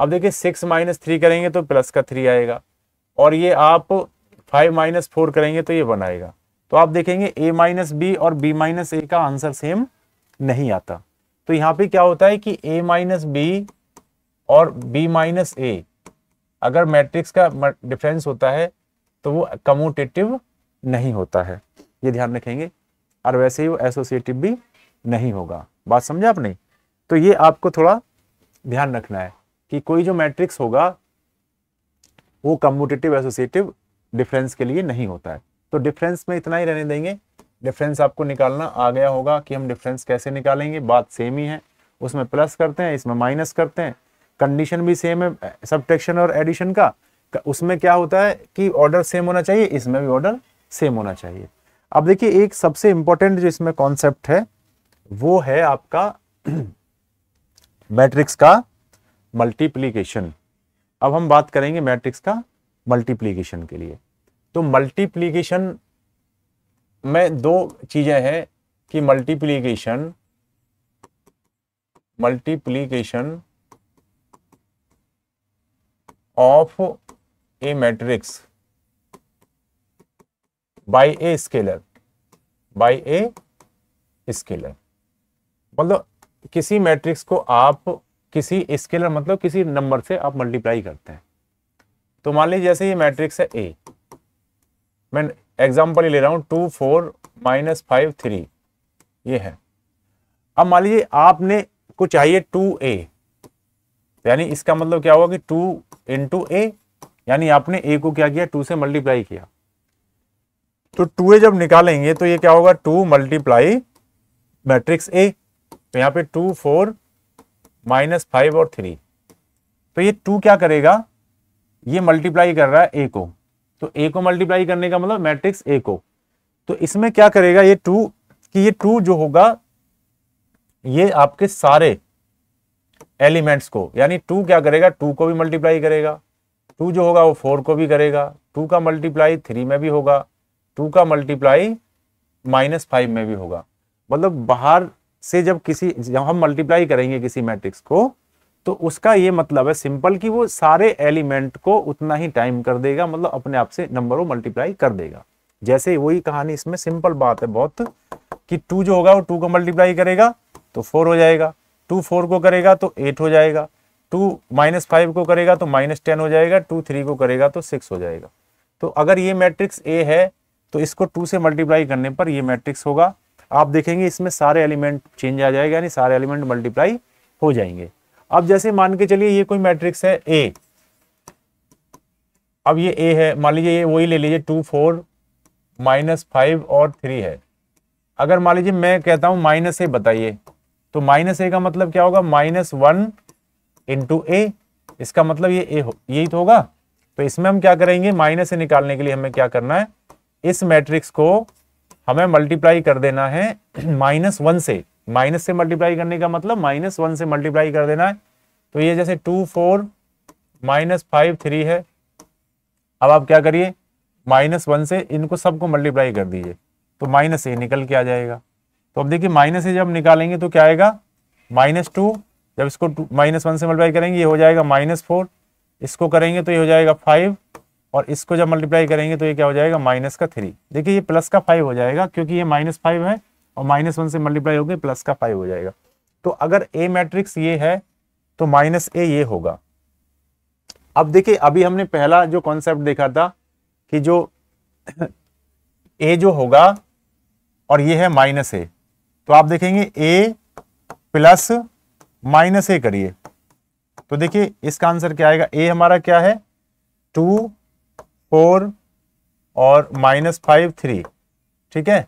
अब देखिए सिक्स माइनस थ्री करेंगे तो प्लस का थ्री आएगा और ये आप फाइव माइनस फोर करेंगे तो ये वन आएगा तो आप देखेंगे ए माइनस बी और बी माइनस ए का आंसर सेम नहीं आता तो यहाँ पे क्या होता है कि ए माइनस बी और बी माइनस ए अगर मैट्रिक्स का डिफरेंस होता है तो वो कमोटेटिव नहीं होता है ये ध्यान रखेंगे और वैसे ही वो एसोसिएटिव भी नहीं होगा बात समझा आप नहीं तो ये आपको थोड़ा ध्यान रखना है कि कोई जो मैट्रिक्स होगा वो कम्पोटेटिव एसोसिएटिव डिफरेंस के लिए नहीं होता है तो डिफरेंस में इतना ही रहने देंगे डिफरेंस आपको निकालना आ गया होगा कि हम डिफरेंस कैसे निकालेंगे बात सेम ही है उसमें प्लस करते हैं इसमें माइनस करते हैं कंडीशन भी सेम है सब और एडिशन का उसमें क्या होता है कि ऑर्डर सेम होना चाहिए इसमें भी ऑर्डर सेम होना चाहिए अब देखिए एक सबसे इंपॉर्टेंट जो इसमें कॉन्सेप्ट है वो है आपका मैट्रिक्स का मल्टीप्लीकेशन अब हम बात करेंगे मैट्रिक्स का मल्टीप्लीकेशन के लिए तो मल्टीप्लीकेशन में दो चीज़ें हैं कि multiplication multiplication of A matrix by a scalar by a scalar मतलब किसी मैट्रिक्स को आप किसी स्केलर मतलब किसी नंबर से आप मल्टीप्लाई करते हैं तो मान लीजिए जैसे ये मैट्रिक्स है ए मैं एग्जांपल ही ले रहा हूं two four minus five three ये है अब मान लीजिए आपने को चाहिए टू ए यानी इसका मतलब क्या होगा कि टू इंटू ए यानी आपने ए को क्या किया टू से मल्टीप्लाई किया तो टू ए जब निकालेंगे तो ये क्या होगा टू मल्टीप्लाई मैट्रिक्स ए तो यहां पे टू फोर माइनस फाइव और थ्री तो ये टू क्या करेगा ये मल्टीप्लाई कर रहा है ए को तो ए को मल्टीप्लाई करने का मतलब मैट्रिक्स ए को तो इसमें क्या करेगा ये टू कि ये टू जो होगा ये आपके सारे एलिमेंट्स को यानी टू क्या करेगा टू को भी मल्टीप्लाई करेगा टू जो होगा वो फोर को भी करेगा टू का मल्टीप्लाई थ्री में भी होगा टू का मल्टीप्लाई माइनस फाइव में भी होगा मतलब बाहर से जब किसी जब हम मल्टीप्लाई करेंगे किसी मैट्रिक्स को तो उसका ये मतलब है सिंपल कि वो सारे एलिमेंट को उतना ही टाइम कर देगा मतलब अपने आप से नंबरों मल्टीप्लाई कर देगा जैसे वही कहानी इसमें सिंपल बात है बहुत कि टू जो होगा वो टू को मल्टीप्लाई करेगा तो फोर हो जाएगा टू फोर को करेगा तो एट हो जाएगा टू माइनस फाइव को करेगा तो माइनस टेन हो जाएगा टू थ्री को करेगा तो सिक्स हो जाएगा तो अगर ये मैट्रिक्स ए है तो इसको टू से मल्टीप्लाई करने पर ये मैट्रिक्स होगा आप देखेंगे इसमें सारे एलिमेंट चेंज आ जाएगा यानी सारे एलिमेंट मल्टीप्लाई हो जाएंगे अब जैसे मान के चलिए ये कोई मैट्रिक्स है ए अब ये ए है मान लीजिए ये वही ले लीजिए टू फोर माइनस फाइव और थ्री है अगर मान लीजिए मैं कहता हूं माइनस ए बताइए तो माइनस ए का मतलब क्या होगा माइनस वन इंटू ए इसका मतलब ये ए यही तो होगा तो इसमें हम क्या करेंगे माइनस से निकालने के लिए हमें क्या करना है इस मैट्रिक्स को हमें मल्टीप्लाई कर देना है माइनस वन से माइनस से मल्टीप्लाई करने का मतलब माइनस वन से मल्टीप्लाई कर देना है तो ये जैसे two four minus five three है अब आप क्या करिए माइनस वन से इनको सबको मल्टीप्लाई कर दीजिए तो माइनस ए निकल के आ जाएगा तो अब देखिए माइनस ए जब निकालेंगे तो क्या आएगा माइनस टू जब इसको माइनस वन से मल्टीप्लाई करेंगे ये हो जाएगा माइनस फोर इसको करेंगे तो ये हो जाएगा फाइव और इसको जब मल्टीप्लाई करेंगे तो ये क्या हो जाएगा माइनस का थ्री देखिए ये प्लस का फाइव हो जाएगा क्योंकि ये माइनस फाइव है और माइनस वन से मल्टीप्लाई होगी प्लस का फाइव हो जाएगा तो अगर ए मैट्रिक्स ये है तो माइनस ए ये होगा अब देखिए अभी हमने पहला जो कॉन्सेप्ट देखा था कि जो ए जो होगा और ये है माइनस ए तो आप देखेंगे ए प्लस माइनस ए करिए तो देखिए इसका आंसर क्या आएगा ए हमारा क्या है टू फोर और माइनस फाइव थ्री ठीक है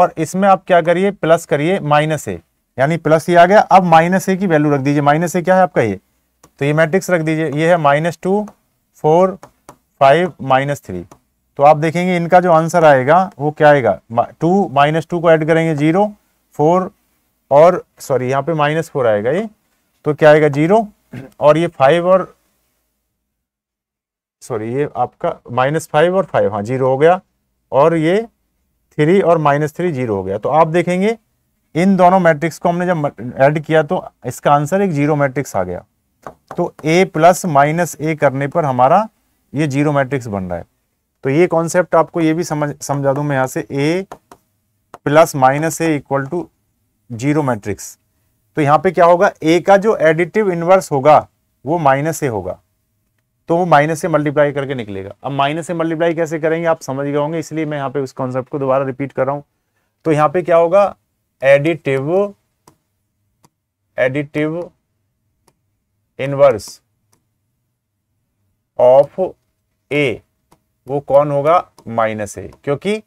और इसमें आप क्या करिए प्लस करिए माइनस ए यानी प्लस ये आ गया अब माइनस ए की वैल्यू रख दीजिए माइनस ए क्या है आपका ये तो ये मैट्रिक्स रख दीजिए ये है minus two four five minus three तो आप देखेंगे इनका जो आंसर आएगा वो क्या आएगा टू माइनस टू को ऐड करेंगे जीरो फोर और सॉरी यहाँ पे माइनस फोर आएगा ये तो क्या आएगा जीरो और ये फाइव और सॉरी ये आपका माइनस फाइव और फाइव हाँ जीरो हो गया और ये थ्री और माइनस थ्री जीरो हो गया तो आप देखेंगे इन दोनों मैट्रिक्स को हमने जब ऐड किया तो इसका आंसर एक जीरो मैट्रिक्स आ गया तो ए प्लस माइनस ए करने पर हमारा ये जीरो मैट्रिक्स बन रहा है तो ये कॉन्सेप्ट आपको ये भी समझ समझा दूं मैं यहां से A plus minus A equal to zero matrix तो यहां पे क्या होगा ए का जो एडिटिव इनवर्स होगा वो माइनस ए होगा तो वो माइनस से मल्टीप्लाई करके निकलेगा अब माइनस से मल्टीप्लाई कैसे करेंगे आप समझ गए होंगे इसलिए मैं यहां पे उस कॉन्सेप्ट को दोबारा रिपीट कर रहा हूं तो यहां पे क्या होगा additive additive inverse of A वो कौन होगा माइनस ए क्योंकि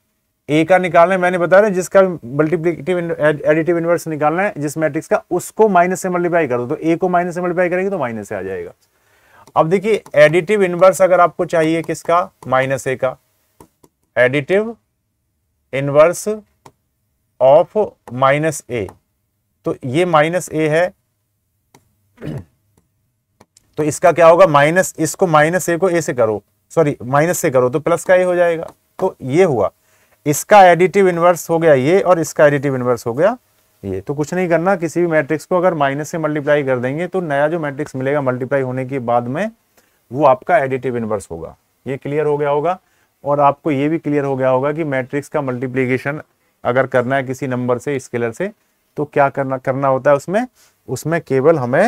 ए का निकालना है मैंने बता जिसका मल्टीप्लीटिव एडिटिव इनवर्स निकालना है जिस मैट्रिक्स का उसको माइनस से मल्टीप्लाई कर दो तो ए को माइनस से मल्टीप्लाई करेंगे तो माइनस से आ जाएगा अब देखिए एडिटिव इनवर्स अगर आपको चाहिए किसका माइनस ए का additive inverse of minus A तो ये माइनस ए है तो इसका क्या होगा माइनस इसको माइनस ए को ए से करो सॉरी माइनस से करो तो प्लस का ए हो जाएगा तो ये हुआ इसका एडिटिव इन्वर्स हो गया ये और इसका एडिटिव इन्वर्स हो गया ये तो कुछ नहीं करना किसी भी मैट्रिक्स को अगर माइनस से मल्टीप्लाई कर देंगे तो नया जो मैट्रिक्स मिलेगा मल्टीप्लाई होने के बाद में वो आपका एडिटिव इन्वर्स होगा ये क्लियर हो गया होगा और आपको ये भी क्लियर हो गया होगा कि मैट्रिक्स का मल्टीप्लीकेशन अगर करना है किसी नंबर से स्केलर से तो क्या करना करना होता है उसमें उसमें केवल हमें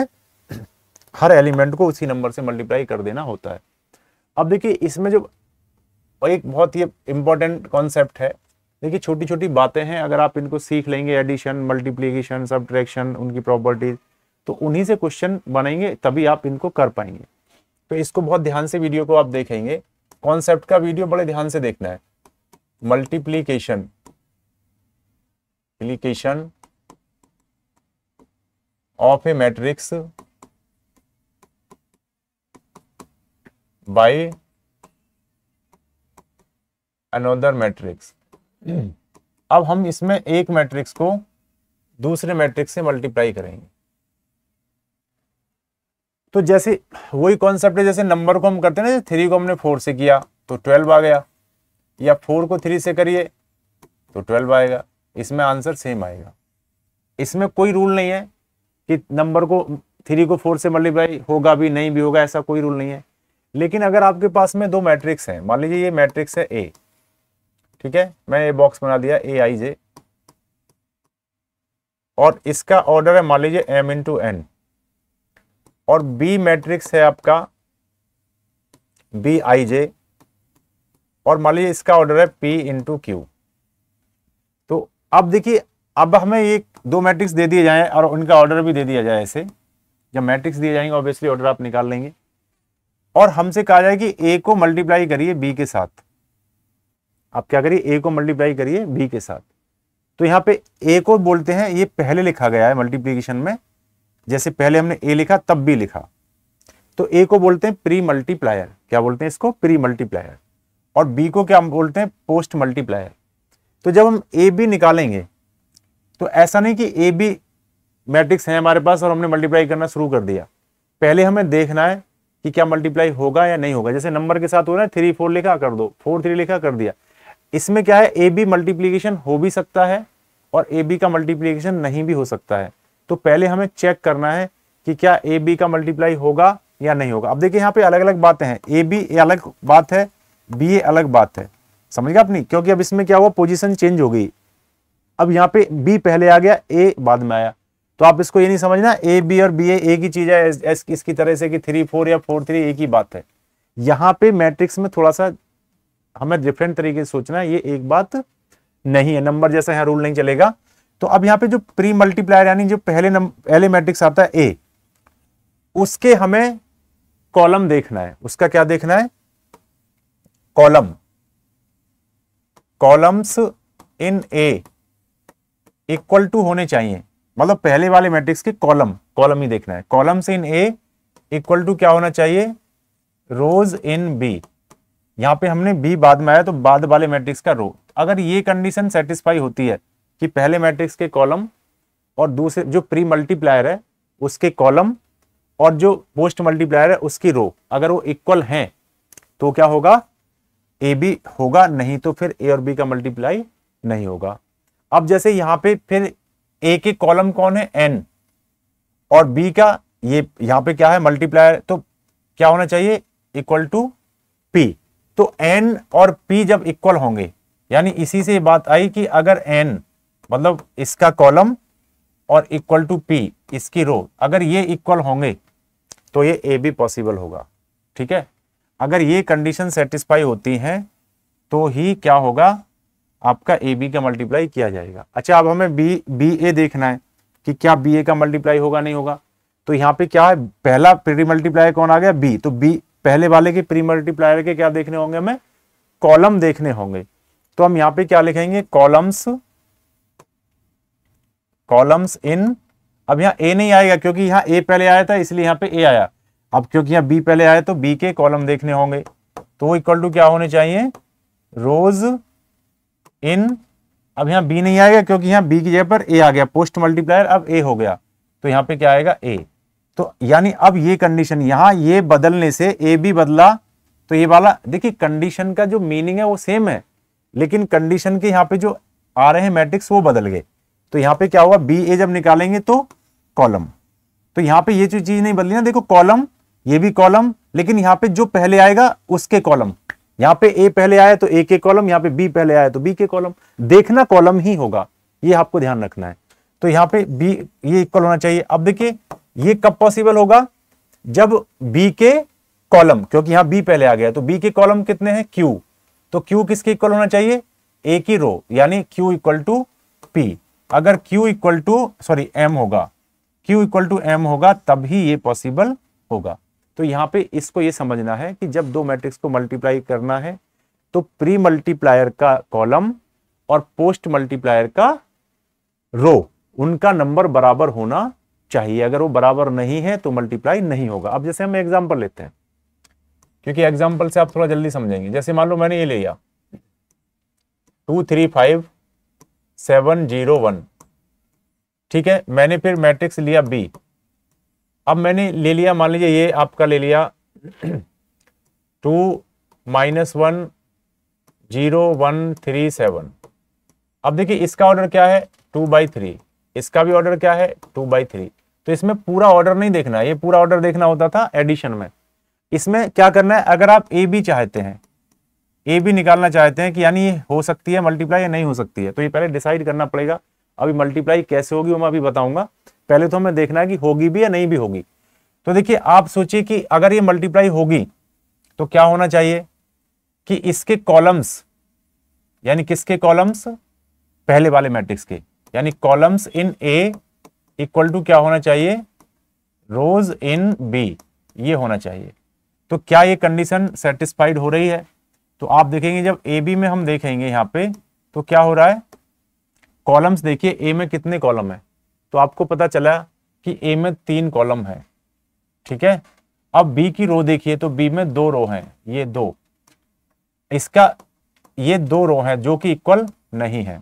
हर एलिमेंट को उसी नंबर से मल्टीप्लाई कर देना होता है अब देखिए इसमें जो और एक बहुत ही इंपॉर्टेंट कॉन्सेप्ट है देखिए छोटी छोटी बातें हैं अगर आप इनको सीख लेंगे एडिशन मल्टीप्लीकेशन सब उनकी प्रॉपर्टीज तो उन्हीं से क्वेश्चन बनेंगे तभी आप इनको कर पाएंगे तो इसको बहुत ध्यान से वीडियो को आप देखेंगे कॉन्सेप्ट का वीडियो बड़े ध्यान से देखना है multiplication application of A matrix by another matrix hmm. अब हम इसमें एक मैट्रिक्स को दूसरे मैट्रिक्स से मल्टीप्लाई करेंगे तो जैसे वही कॉन्सेप्ट है जैसे नंबर को हम करते हैं ना थ्री को हमने फोर से किया तो ट्वेल्व आ गया या फोर को थ्री से करिए तो ट्वेल्व आएगा इसमें आंसर सेम आएगा इसमें कोई रूल नहीं है कि नंबर को थ्री को फोर से मल्टीप्लाई होगा भी नहीं भी होगा ऐसा कोई रूल नहीं है लेकिन अगर आपके पास में दो मैट्रिक्स हैं मान लीजिए ये मैट्रिक्स है ए ठीक है मैंने ये बॉक्स बना दिया ए आई जे और इसका ऑर्डर है मान लीजिए एम इन टू एन और बी मैट्रिक्स है आपका बी आई जे और मान लीजिए इसका ऑर्डर है पी टू क्यू तो अब देखिए अब हमें ये दो मैट्रिक्स दे दिए जाए और उनका ऑर्डर भी दे दिया जाए ऐसे जब मैट्रिक्स दिए जाएंगे ऑब्वियसली ऑर्डर आप निकाल लेंगे और हमसे कहा जाए कि ए को मल्टीप्लाई करिए बी के साथ आप क्या करिए ए को मल्टीप्लाई करिए बी के साथ तो यहाँ पे ए को बोलते हैं ये पहले लिखा गया है मल्टीप्लीकेशन में जैसे पहले हमने ए लिखा तब बी लिखा तो ए को बोलते हैं प्री मल्टीप्लायर क्या बोलते हैं इसको प्री मल्टीप्लायर और बी को क्या बोलते हैं पोस्ट मल्टीप्लायर तो जब हम ए बी निकालेंगे तो ऐसा नहीं कि ए बी मैट्रिक्स है हमारे पास और हमने मल्टीप्लाई करना शुरू कर दिया पहले हमें देखना है कि क्या मल्टीप्लाई होगा या नहीं होगा जैसे नंबर के साथ हो रहा है थ्री फोर लिखा कर दो फोर थ्री लिखा कर दिया इसमें क्या है ए बी मल्टीप्लीकेशन हो भी सकता है और ए बी का मल्टीप्लीकेशन नहीं भी हो सकता है तो पहले हमें चेक करना है कि क्या ए बी का मल्टीप्लाई होगा या नहीं होगा अब देखिए यहाँ पे अलग अलग बातें हैं ए बी अलग बात है बी ए अलग बात है समझ गया अपनी क्योंकि अब इसमें क्या हुआ पोजीशन चेंज हो गई अब यहाँ पे बी पहले आ गया ए बाद में आया तो आप इसको ये नहीं समझना ए बी और बी ए एक ही चीज है इसकी तरह से कि थ्री फोर या फोर थ्री एक ही बात है यहाँ पे मैट्रिक्स में थोड़ा सा हमें डिफरेंट तरीके से सोचना है ये एक बात नहीं है नंबर जैसा यहाँ रूल नहीं चलेगा तो अब यहाँ पे जो प्री मल्टीप्लायर यानी जो पहले पहले मैट्रिक्स आता है ए उसके हमें कॉलम देखना है उसका क्या देखना है column columns in A equal to होने चाहिए मतलब पहले वाले मैट्रिक्स के कॉलम कॉलम ही देखना है columns in A equal to क्या होना चाहिए रोज इन बी यहाँ पे हमने बी बाद में आया तो बाद वाले मैट्रिक्स का रो अगर ये कंडीशन सेटिस्फाई होती है कि पहले मैट्रिक्स के कॉलम और दूसरे जो प्री मल्टीप्लायर है उसके कॉलम और जो पोस्ट मल्टीप्लायर है उसकी रो अगर वो इक्वल हैं तो क्या होगा ए बी होगा नहीं तो फिर ए और बी का मल्टीप्लाई नहीं होगा अब जैसे यहाँ पे फिर ए के कॉलम कौन है एन और बी का ये यहाँ पे क्या है मल्टीप्लायर तो क्या होना चाहिए इक्वल टू पी तो एन और पी जब इक्वल होंगे यानी इसी से बात आई कि अगर एन मतलब इसका कॉलम और इक्वल टू पी इसकी रो अगर ये इक्वल होंगे तो ये ए भी पॉसिबल होगा ठीक है अगर ये कंडीशन सेटिस्फाई होती हैं तो ही क्या होगा आपका ए बी का मल्टीप्लाई किया जाएगा अच्छा अब हमें बी बी ए देखना है कि क्या बी ए का मल्टीप्लाई होगा नहीं होगा तो यहाँ पे क्या है पहला प्री मल्टीप्लाई कौन आ गया बी तो बी पहले वाले के प्री मल्टीप्लायर के क्या देखने होंगे हमें कॉलम देखने होंगे तो हम यहां पे क्या लिखेंगे कॉलम्स कॉलम्स इन अब यहां ए नहीं आएगा क्योंकि यहां ए पहले आया था इसलिए यहां पे ए आया अब क्योंकि यहां बी पहले आया तो बी के कॉलम देखने होंगे तो वो इक्वल टू क्या होने चाहिए रोज इन अब यहां बी नहीं आएगा क्योंकि यहां बी की जगह पर ए आ गया पोस्ट मल्टीप्लायर अब ए हो गया तो यहां पे क्या आएगा ए तो यानी अब ये कंडीशन यहां ये बदलने से ए बी बदला तो ये वाला देखिए कंडीशन का जो मीनिंग है वो सेम है लेकिन कंडीशन के यहां पे जो आ रहे हैं मैट्रिक्स वो बदल गए तो यहां पे क्या हुआ बी ए जब निकालेंगे तो कॉलम तो यहां पे ये चीज नहीं बदली ना देखो कॉलम ये भी कॉलम लेकिन यहाँ पे जो पहले आएगा उसके कॉलम यहाँ पे ए पहले आया तो ए के कॉलम यहां पे बी पहले आया तो बी के कॉलम देखना कॉलम ही होगा ये आपको ध्यान रखना है तो यहां पे बी ये इक्वल होना चाहिए अब देखिए ये कब पॉसिबल होगा जब बी के कॉलम क्योंकि यहां बी पहले आ गया तो बी के कॉलम कितने हैं क्यू तो क्यू किसके इक्वल होना चाहिए ए की रो यानी क्यू इक्वल टू पी अगर Q equal to sorry M होगा क्यू इक्वल टू एम होगा तब ही ये पॉसिबल होगा तो यहां पे इसको ये समझना है कि जब दो मैट्रिक्स को मल्टीप्लाई करना है तो प्री मल्टीप्लायर का कॉलम और पोस्ट मल्टीप्लायर का रो उनका नंबर बराबर होना चाहिए अगर वो बराबर नहीं है तो मल्टीप्लाई नहीं होगा अब जैसे हम एग्जाम्पल लेते हैं क्योंकि एग्जाम्पल से आप थोड़ा जल्दी समझेंगे जैसे मान लो मैंने ये लिया two three five seven zero one ठीक है मैंने फिर मैट्रिक्स लिया बी अब मैंने ले लिया मान लीजिए ये आपका ले लिया two minus one zero one three seven अब देखिए इसका ऑर्डर क्या है टू बाई थ्री इसका भी ऑर्डर क्या है टू बाई थ्री तो इसमें पूरा ऑर्डर नहीं देखना ये पूरा ऑर्डर देखना होता था एडिशन में इसमें क्या करना है अगर आप ए बी चाहते हैं ए बी निकालना चाहते हैं कि यानी ये हो सकती है मल्टीप्लाई या नहीं हो सकती है तो ये पहले डिसाइड करना पड़ेगा अभी मल्टीप्लाई कैसे होगी वो मैं अभी बताऊंगा पहले तो हमें देखना है कि होगी भी या नहीं भी होगी तो देखिए आप सोचिए कि अगर ये मल्टीप्लाई होगी तो क्या होना चाहिए कि इसके कॉलम्स यानी किसके कॉलम्स पहले वाले मैट्रिक्स के यानी columns in A equal to क्या होना चाहिए रोज इन बी ये होना चाहिए तो क्या ये कंडीशन सेटिस्फाइड हो रही है तो आप देखेंगे जब ए बी में हम देखेंगे यहाँ पे तो क्या हो रहा है कॉलम्स देखिए ए में कितने कॉलम है तो आपको पता चला कि ए में तीन कॉलम है ठीक है अब बी की रो देखिए तो बी में दो रो हैं ये दो इसका ये दो रो है जो कि इक्वल नहीं है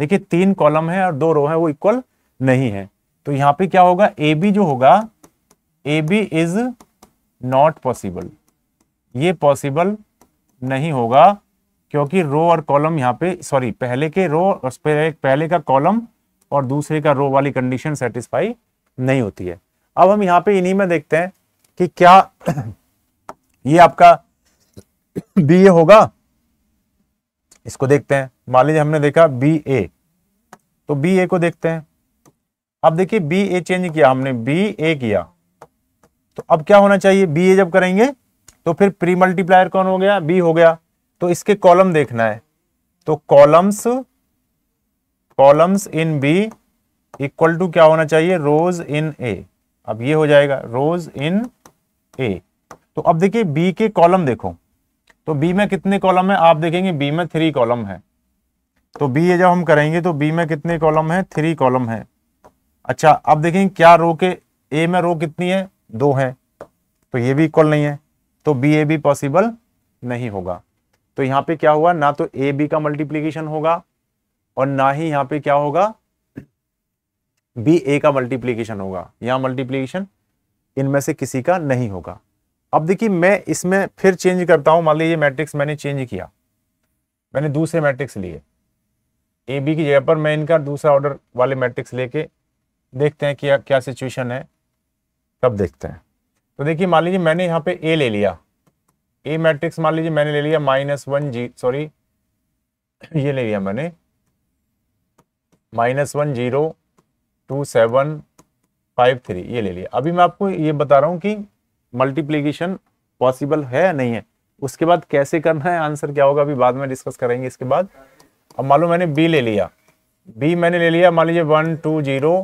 देखिए तीन कॉलम है और दो रो है वो इक्वल नहीं है तो यहां पे क्या होगा ए बी जो होगा A B is not possible ये पॉसिबल नहीं होगा क्योंकि रो और कॉलम यहाँ पे सॉरी पहले के रो और पहले का कॉलम और दूसरे का रो वाली कंडीशन सेटिस्फाई नहीं होती है अब हम यहाँ पे इन्हीं में देखते हैं कि क्या ये आपका बी ए होगा इसको देखते हैं मान लीजिए हमने देखा बी ए तो बी ए को देखते हैं अब देखिए बी ए चेंज किया हमने बी ए किया तो अब क्या होना चाहिए बी ए जब करेंगे तो फिर प्री मल्टीप्लायर कौन हो गया बी हो गया तो इसके कॉलम देखना है तो columns columns in B equal to क्या होना चाहिए रोज इन ए अब ये हो जाएगा रोज इन ए तो अब देखिए बी के कॉलम देखो तो बी में कितने कॉलम है आप देखेंगे बी में थ्री कॉलम है तो बी जब हम करेंगे तो बी में कितने कॉलम है थ्री कॉलम है अच्छा अब देखें क्या रो के ए में रो कितनी है दो है तो ये भी इक्वल नहीं है तो बी ए बी पॉसिबल नहीं होगा तो यहां पे क्या हुआ ना तो ए बी का मल्टीप्लीकेशन होगा और ना ही यहाँ पे क्या होगा बी ए का मल्टीप्लीकेशन होगा यहाँ मल्टीप्लीकेशन इनमें से किसी का नहीं होगा अब देखिए मैं इसमें फिर चेंज करता हूं मान लीजिए मैट्रिक्स मैंने चेंज किया मैंने दूसरे मैट्रिक्स लिए ए बी की जगह पर मैं इनका दूसरा ऑर्डर वाले मैट्रिक्स लेके देखते हैं कि क्या सिचुएशन है तब देखते हैं तो देखिए मान लीजिए मैंने यहाँ पे ए ले लिया ए मैट्रिक्स मान लीजिए मैंने ले लिया माइनस वन जी सॉरी ये ले लिया मैंने minus one zero two seven five three ये ले लिया अभी मैं आपको ये बता रहा हूँ कि मल्टीप्लीकेशन पॉसिबल है या नहीं है उसके बाद कैसे करना है आंसर क्या होगा अभी बाद में डिस्कस करेंगे इसके बाद अब मान लो मैंने बी ले लिया बी मैंने ले लिया मान लीजिए वन टू जीरो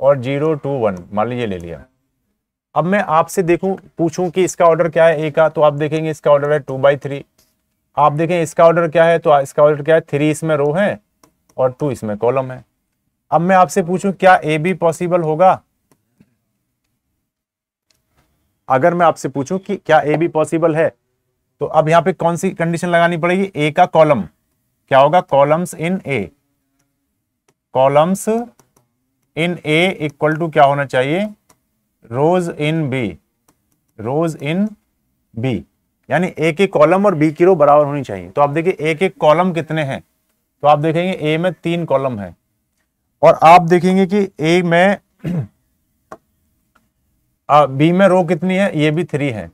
और जीरो टू वन मान लीजिए ले लिया अब मैं आपसे देखूं पूछूं कि इसका ऑर्डर क्या है ए का तो आप देखेंगे इसका ऑर्डर है टू बाई थ्री आप देखें इसका ऑर्डर क्या है तो इसका ऑर्डर क्या है थ्री इसमें रो है और टू इसमें कॉलम है अब मैं आपसे पूछूं क्या ए बी पॉसिबल होगा अगर मैं आपसे पूछूं कि क्या ए बी पॉसिबल है तो अब यहां पे कौन सी कंडीशन लगानी पड़ेगी ए का कॉलम क्या होगा columns in A columns in A equal to क्या होना चाहिए रोज in B rose in B यानी ए के कॉलम और बी की रो बराबर होनी चाहिए तो आप देखिए ए के कॉलम कितने हैं तो आप देखेंगे ए में तीन कॉलम है और आप देखेंगे कि ए में बी में रो कितनी है ये भी थ्री है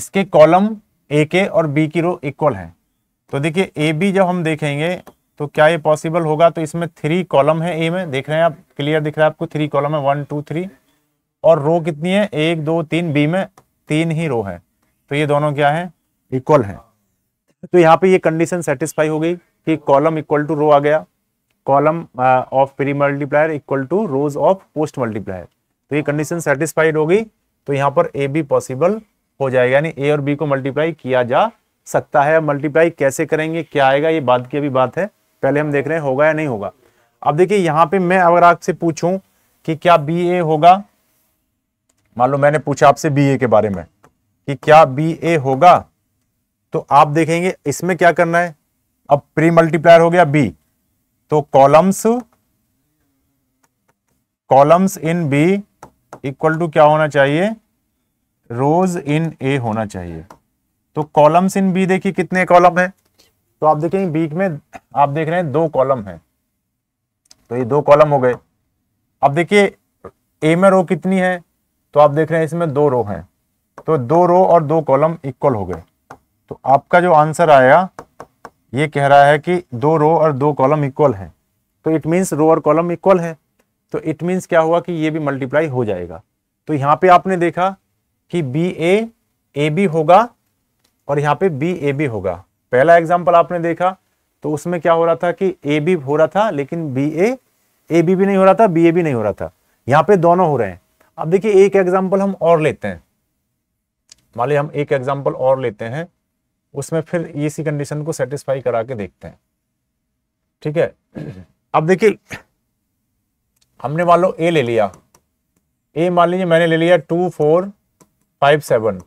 इसके कॉलम ए के और बी की रो इक्वल है तो देखिए ए बी जब हम देखेंगे तो क्या ये पॉसिबल होगा तो इसमें थ्री कॉलम है ए में देख रहे हैं आप क्लियर दिख रहा है आपको थ्री कॉलम है वन टू थ्री और रो कितनी है एक दो तीन बी में तीन ही रो है तो ये दोनों क्या है इक्वल है तो यहाँ पे ये कंडीशन सेटिस्फाई हो गई कि कॉलम इक्वल टू रो आ गया column of pre multiplier equal to rows of post multiplier तो ये कंडीशन सेटिस्फाइड हो गई तो यहाँ पर ए बी पॉसिबल हो जाएगा यानी ए और बी को मल्टीप्लाई किया जा सकता है मल्टीप्लाई कैसे करेंगे क्या आएगा ये बाद की अभी बात है पहले हम देख रहे हैं होगा या नहीं होगा अब देखिए यहां पे मैं अगर आपसे पूछूं कि क्या बी ए होगा मान लो मैंने पूछा आपसे बी ए के बारे में कि क्या बी ए होगा तो आप देखेंगे इसमें क्या करना है अब प्री मल्टीप्लायर हो गया बी तो columns columns in B equal to क्या होना चाहिए रोज इन ए होना चाहिए तो कॉलम्स इन बी देखिए कितने कॉलम है तो आप देखेंगे बीच में आप देख रहे हैं दो कॉलम है तो ये दो कॉलम हो गए अब देखिए ए में रो कितनी है तो आप देख रहे हैं इसमें दो रो हैं तो दो रो और दो कॉलम इक्वल हो गए तो आपका जो आंसर आया ये कह रहा है कि दो रो और दो कॉलम इक्वल है तो इट मीन्स रो और कॉलम इक्वल है तो इट मीन्स क्या हुआ कि ये भी मल्टीप्लाई हो जाएगा तो यहाँ पे आपने देखा कि बी ए ए बी होगा और यहाँ पे बी ए बी होगा पहला एग्जाम्पल आपने देखा तो उसमें क्या हो रहा था कि ए बी हो रहा था लेकिन बी ए ए बी भी नहीं हो रहा था बी ए भी नहीं हो रहा था यहाँ पे दोनों हो रहे हैं अब देखिए एक एग्जाम्पल हम और लेते हैं मान ली हम एक एग्जाम्पल और लेते हैं उसमें फिर इसी कंडीशन को सेटिस्फाई करा के देखते हैं ठीक है अब देखिए हमने मान लो ए ले लिया ए मान लीजिए मैंने ले लिया टू फोर फाइव सेवन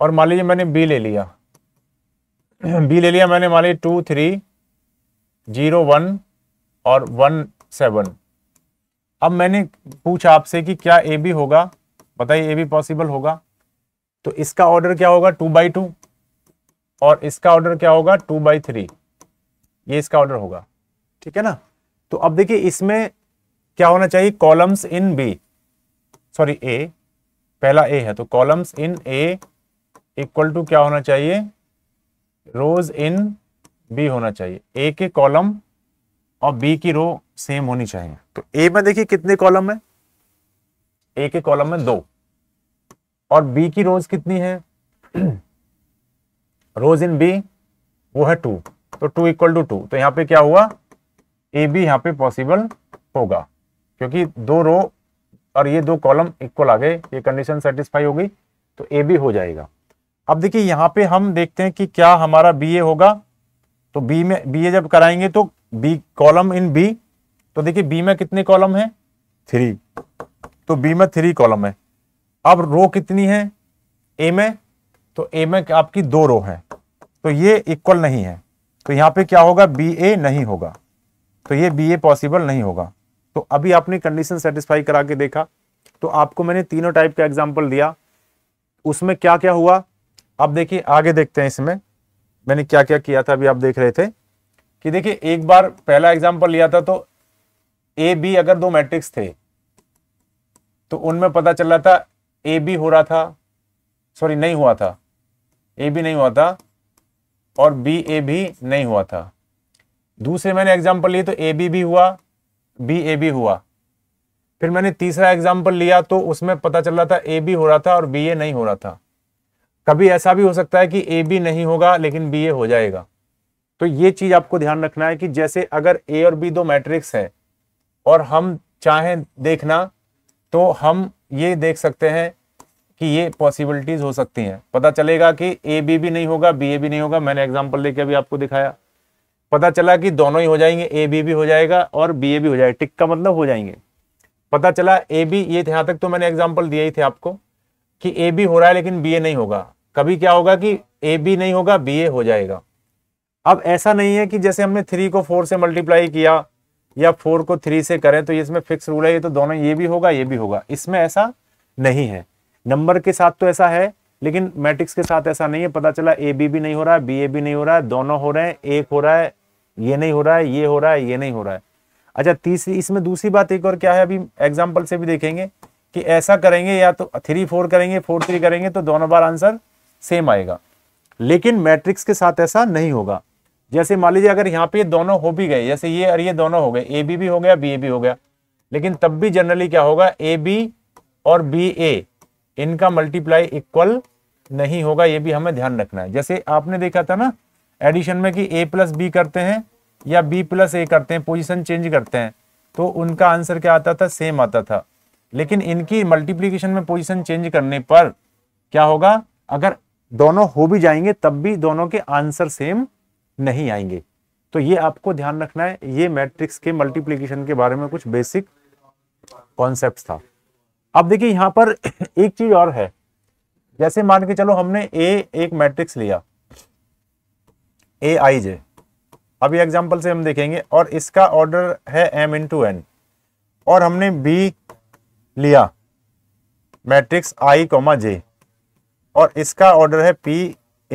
और मान लीजिए मैंने बी ले लिया बी ले लिया मैंने मान ली टू थ्री जीरो वन और वन सेवन अब मैंने पूछा आपसे कि क्या ए बी होगा बताइए ए बी पॉसिबल होगा तो इसका ऑर्डर क्या होगा टू बाई टू और इसका ऑर्डर क्या होगा टू बाई थ्री ये इसका ऑर्डर होगा ठीक है ना तो अब देखिए इसमें क्या होना चाहिए columns in B sorry A पहला ए है तो columns in A equal to क्या होना चाहिए रोज इन बी होना चाहिए ए के कॉलम और बी की रो सेम होनी चाहिए तो ए में देखिए कितने कॉलम है ए के कॉलम में दो और बी की रोज कितनी है रोज इन बी वो है टू तो टू इक्वल टू टू तो यहां पे क्या हुआ ए बी यहाँ पे पॉसिबल होगा क्योंकि दो रो और ये दो कॉलम इक्वल आ गए ये कंडीशन सेटिस्फाई हो गई तो ए बी हो जाएगा अब देखिए यहां पे हम देखते हैं कि क्या हमारा बी ए होगा तो बी में बी ए जब कराएंगे तो बी कॉलम इन बी तो देखिए बी में कितने कॉलम है थ्री तो बी में थ्री कॉलम है अब रो कितनी है ए में तो ए में आपकी दो रो है तो ये इक्वल नहीं है तो यहां पे क्या होगा बी ए नहीं होगा तो ये बी ए पॉसिबल नहीं होगा तो अभी आपने कंडीशन सेटिस्फाई करा के देखा तो आपको मैंने तीनों टाइप का एग्जाम्पल दिया उसमें क्या क्या हुआ अब देखिए आगे देखते हैं इसमें मैंने क्या क्या किया था अभी आप देख रहे थे कि देखिए एक बार पहला एग्जाम्पल लिया था तो ए बी अगर दो मैट्रिक्स थे तो उनमें पता चल रहा था ए बी हो रहा था सॉरी नहीं हुआ था ए बी नहीं हुआ था और बी ए भी नहीं हुआ था दूसरे मैंने एग्जाम्पल लिए तो ए बी भी हुआ बी ए भी हुआ फिर मैंने तीसरा एग्जाम्पल लिया तो उसमें पता चल रहा था ए बी हो रहा था और बी ए नहीं हो रहा था कभी ऐसा भी हो सकता है कि ए बी नहीं होगा लेकिन बी ए हो जाएगा तो ये चीज आपको ध्यान रखना है कि जैसे अगर ए और बी दो मैट्रिक्स है और हम चाहें देखना तो हम ये देख सकते हैं कि ये पॉसिबिलिटीज हो सकती हैं पता चलेगा कि ए बी भी नहीं होगा बी ए भी नहीं होगा मैंने एग्जाम्पल लेके अभी आपको दिखाया पता चला कि दोनों ही हो जाएंगे ए बी भी हो जाएगा और बी ए भी हो जाएगा टिक का मतलब हो जाएंगे पता चला ए बी ये यहाँ तक तो मैंने एग्जाम्पल दिया ही थे आपको कि ए बी हो रहा है लेकिन बी ए नहीं होगा कभी क्या होगा कि ए बी नहीं होगा बी ए हो जाएगा अब ऐसा नहीं है कि जैसे हमने थ्री को फोर से मल्टीप्लाई किया या फोर को थ्री से करें तो इसमें फिक्स रूल है ये तो दोनों ये भी होगा ये भी होगा इसमें ऐसा नहीं है नंबर के साथ तो ऐसा है लेकिन मैट्रिक्स के साथ ऐसा नहीं है पता चला ए बी भी नहीं हो रहा है बी ए भी नहीं हो रहा है दोनों हो रहे हैं एक हो रहा है ये नहीं हो रहा है ये हो रहा है ये नहीं हो रहा है अच्छा तीसरी इसमें दूसरी बात एक और क्या है अभी एग्जाम्पल से भी देखेंगे कि ऐसा करेंगे या तो थ्री फोर करेंगे फोर थ्री करेंगे तो दोनों बार आंसर सेम आएगा लेकिन मैट्रिक्स के साथ ऐसा नहीं होगा जैसे मान लीजिए अगर यहाँ पे दोनों हो भी गए जैसे ये और ये दोनों हो गए ए बी भी हो गया बी ए भी हो गया लेकिन तब भी जनरली क्या होगा ए बी और बी ए इनका मल्टीप्लाई इक्वल नहीं होगा ये भी हमें ध्यान रखना है जैसे आपने देखा था ना एडिशन में कि ए प्लस बी करते हैं या बी प्लस ए करते हैं पोजिशन चेंज करते हैं तो उनका आंसर क्या आता था सेम आता था लेकिन इनकी मल्टीप्लीकेशन में पोजिशन चेंज करने पर क्या होगा अगर दोनों हो भी जाएंगे तब भी दोनों के आंसर सेम नहीं आएंगे तो ये आपको ध्यान रखना है ये मैट्रिक्स के मल्टीप्लीकेशन के बारे में कुछ बेसिक कॉन्सेप्ट था अब देखिए यहां पर एक चीज और है जैसे मान के चलो हमने ए एक मैट्रिक्स लिया ए आई जे अभी एग्जाम्पल से हम देखेंगे और इसका ऑर्डर है एम इन टू एन और हमने बी लिया मैट्रिक्स आई कॉमा जे और इसका ऑर्डर है पी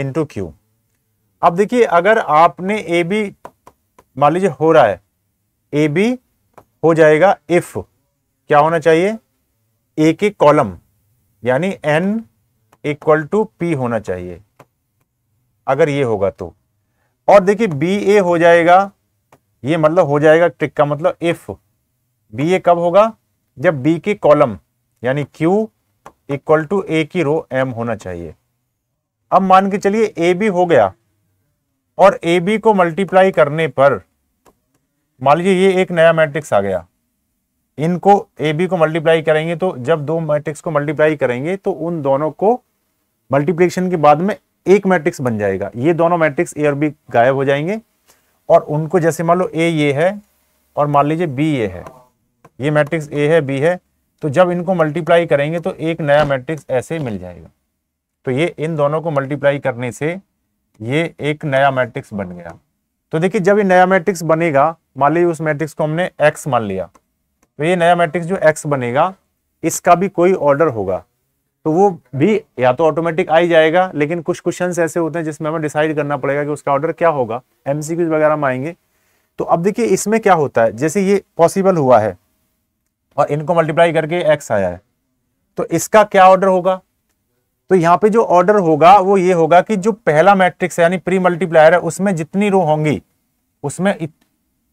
इंटू क्यू अब देखिए अगर आपने ए बी मान लीजिए हो रहा है ए बी हो जाएगा इफ क्या होना चाहिए ए के कॉलम यानी एन इक्वल टू पी होना चाहिए अगर ये होगा तो और देखिए बी ए हो जाएगा ये मतलब हो जाएगा ट्रिक का मतलब इफ बी ए कब होगा जब बी के कॉलम यानी क्यू इक्वल टू ए की रो एम होना चाहिए अब मान के चलिए ए बी हो गया और ए बी को मल्टीप्लाई करने पर मान लीजिए ये एक नया मैट्रिक्स आ गया इनको ए बी को मल्टीप्लाई करेंगे तो जब दो मैट्रिक्स को मल्टीप्लाई करेंगे तो उन दोनों को मल्टीप्लिकेशन के बाद में एक मैट्रिक्स बन जाएगा ये दोनों मैट्रिक्स ए और बी गायब हो जाएंगे और उनको जैसे मान लो ए ये है और मान लीजिए बी ये है ये मैट्रिक्स ए है बी है तो जब इनको मल्टीप्लाई करेंगे तो एक नया मैट्रिक्स ऐसे मिल जाएगा तो ये इन दोनों को मल्टीप्लाई करने से ये एक नया मैट्रिक्स बन गया तो देखिए जब ये नया मैट्रिक्स बनेगा मान लीजिए उस मैट्रिक्स को हमने एक्स मान लिया तो ये नया मैट्रिक्स जो एक्स बनेगा इसका भी कोई ऑर्डर होगा तो वो भी या तो ऑटोमेटिक आ ही जाएगा लेकिन कुछ क्वेश्चन ऐसे होते हैं जिसमें हमें डिसाइड करना पड़ेगा कि उसका ऑर्डर क्या होगा एमसीक्यूज वगैरह में आएंगे तो अब देखिए इसमें क्या होता है जैसे ये पॉसिबल हुआ है और इनको मल्टीप्लाई करके एक्स आया है तो इसका क्या ऑर्डर होगा तो यहाँ पे जो ऑर्डर होगा वो ये होगा कि जो पहला मैट्रिक्स है यानी प्री मल्टीप्लायर है उसमें जितनी रो होंगी उसमें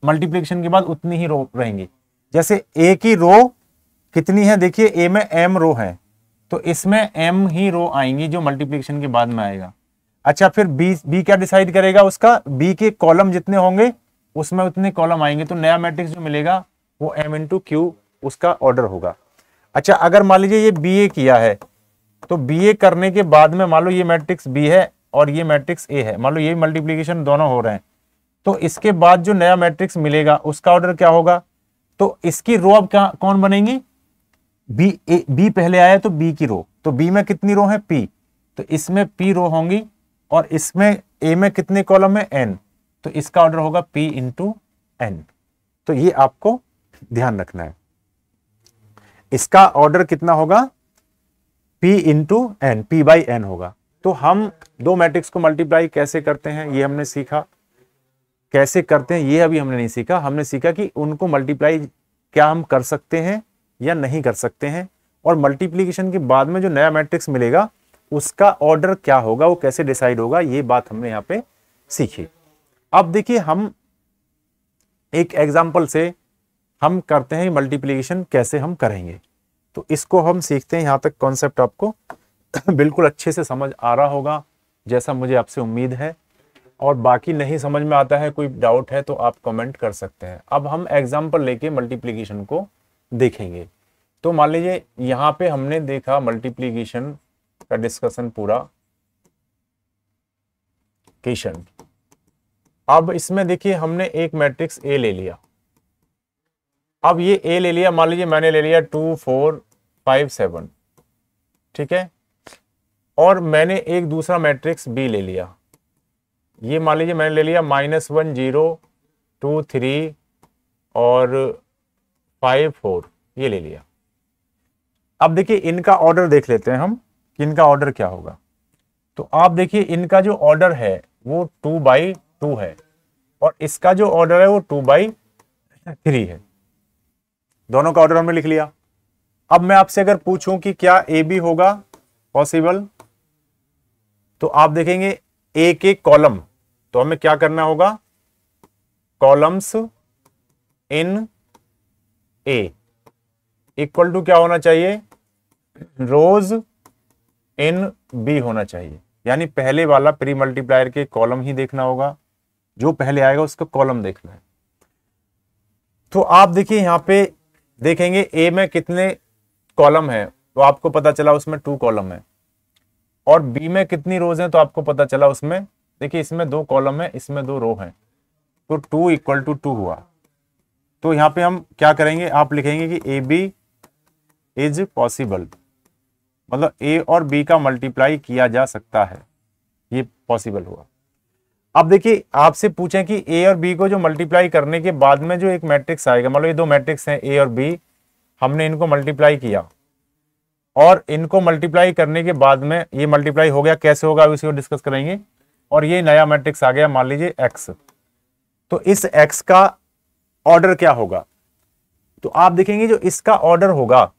मल्टीप्लीकेशन के बाद उतनी ही रो रहेंगी जैसे ए की रो कितनी है देखिए ए में एम रो है तो इसमें एम ही रो आएंगी जो मल्टीप्लीकेशन के बाद में आएगा अच्छा फिर बी बी क्या डिसाइड करेगा उसका बी के कॉलम जितने होंगे उसमें उतने कॉलम आएंगे तो नया मैट्रिक्स जो मिलेगा वो एम इंटू क्यू उसका ऑर्डर होगा अच्छा अगर मान लीजिए ये बी किया है तो बी करने के बाद में मान लो ये मैट्रिक्स बी है और ये मैट्रिक्स ए है मान लो ये मल्टीप्लीकेशन दोनों हो रहे हैं तो इसके बाद जो नया मैट्रिक्स मिलेगा उसका ऑर्डर क्या होगा तो इसकी रो अब क्या कौन बनेगी बी ए बी पहले आया तो बी की रो तो बी में कितनी रो है पी तो इसमें पी रो होंगी और इसमें ए में कितने कॉलम है एन तो इसका ऑर्डर होगा पी इंटू एन तो ये आपको ध्यान रखना है इसका ऑर्डर कितना होगा P into N P by N होगा तो हम दो मैट्रिक्स को मल्टीप्लाई कैसे करते हैं ये हमने सीखा कैसे करते हैं ये अभी हमने नहीं सीखा हमने सीखा कि उनको मल्टीप्लाई क्या हम कर सकते हैं या नहीं कर सकते हैं और मल्टीप्लीकेशन के बाद में जो नया मैट्रिक्स मिलेगा उसका ऑर्डर क्या होगा वो कैसे डिसाइड होगा ये बात हमने यहाँ पे सीखी अब देखिए हम एक एग्जाम्पल से हम करते हैं मल्टीप्लीकेशन कैसे हम करेंगे तो इसको हम सीखते हैं यहाँ तक कॉन्सेप्ट आपको बिल्कुल अच्छे से समझ आ रहा होगा जैसा मुझे आपसे उम्मीद है और बाकी नहीं समझ में आता है कोई डाउट है तो आप कमेंट कर सकते हैं अब हम एग्जाम्पल लेके मल्टीप्लीकेशन को देखेंगे तो मान लीजिए यहाँ पे हमने देखा मल्टीप्लीकेशन का डिस्कशन पूरा केशन अब इसमें देखिए हमने एक मैट्रिक्स ए ले लिया अब ये ए ले लिया मान लीजिए मैंने ले लिया टू फोर फाइव सेवन ठीक है और मैंने एक दूसरा मैट्रिक्स बी ले लिया ये मान लीजिए मैंने ले लिया minus one zero two three और फाइव फोर ये ले लिया अब देखिए इनका ऑर्डर देख लेते हैं हम कि इनका ऑर्डर क्या होगा तो आप देखिए इनका जो ऑर्डर है वो टू बाई टू है और इसका जो ऑर्डर है वो टू बाई थ्री है दोनों का ऑर्डर हमने लिख लिया अब मैं आपसे अगर पूछूं कि क्या ए बी होगा पॉसिबल तो आप देखेंगे ए के कॉलम तो हमें क्या करना होगा columns in A equal to क्या होना चाहिए रोज इन बी होना चाहिए यानी पहले वाला प्री मल्टीप्लायर के कॉलम ही देखना होगा जो पहले आएगा उसका कॉलम देखना है तो आप देखिए यहां पे देखेंगे ए में कितने कॉलम है तो आपको पता चला उसमें टू कॉलम है और बी में कितनी रोज है तो आपको पता चला उसमें देखिए इसमें दो कॉलम है इसमें दो रो है तो टू इक्वल टू टू हुआ तो यहाँ पे हम क्या करेंगे आप लिखेंगे कि ए बी इज पॉसिबल मतलब ए और बी का मल्टीप्लाई किया जा सकता है ये पॉसिबल हुआ अब देखिए आपसे पूछें कि ए और बी को जो मल्टीप्लाई करने के बाद में जो एक मैट्रिक्स आएगा मान लो ये दो मैट्रिक्स हैं ए और बी हमने इनको मल्टीप्लाई किया और इनको मल्टीप्लाई करने के बाद में ये मल्टीप्लाई हो गया कैसे होगा अभी इसको डिस्कस करेंगे और ये नया मैट्रिक्स आ गया मान लीजिए एक्स तो इस एक्स का ऑर्डर क्या होगा तो आप देखेंगे जो इसका ऑर्डर होगा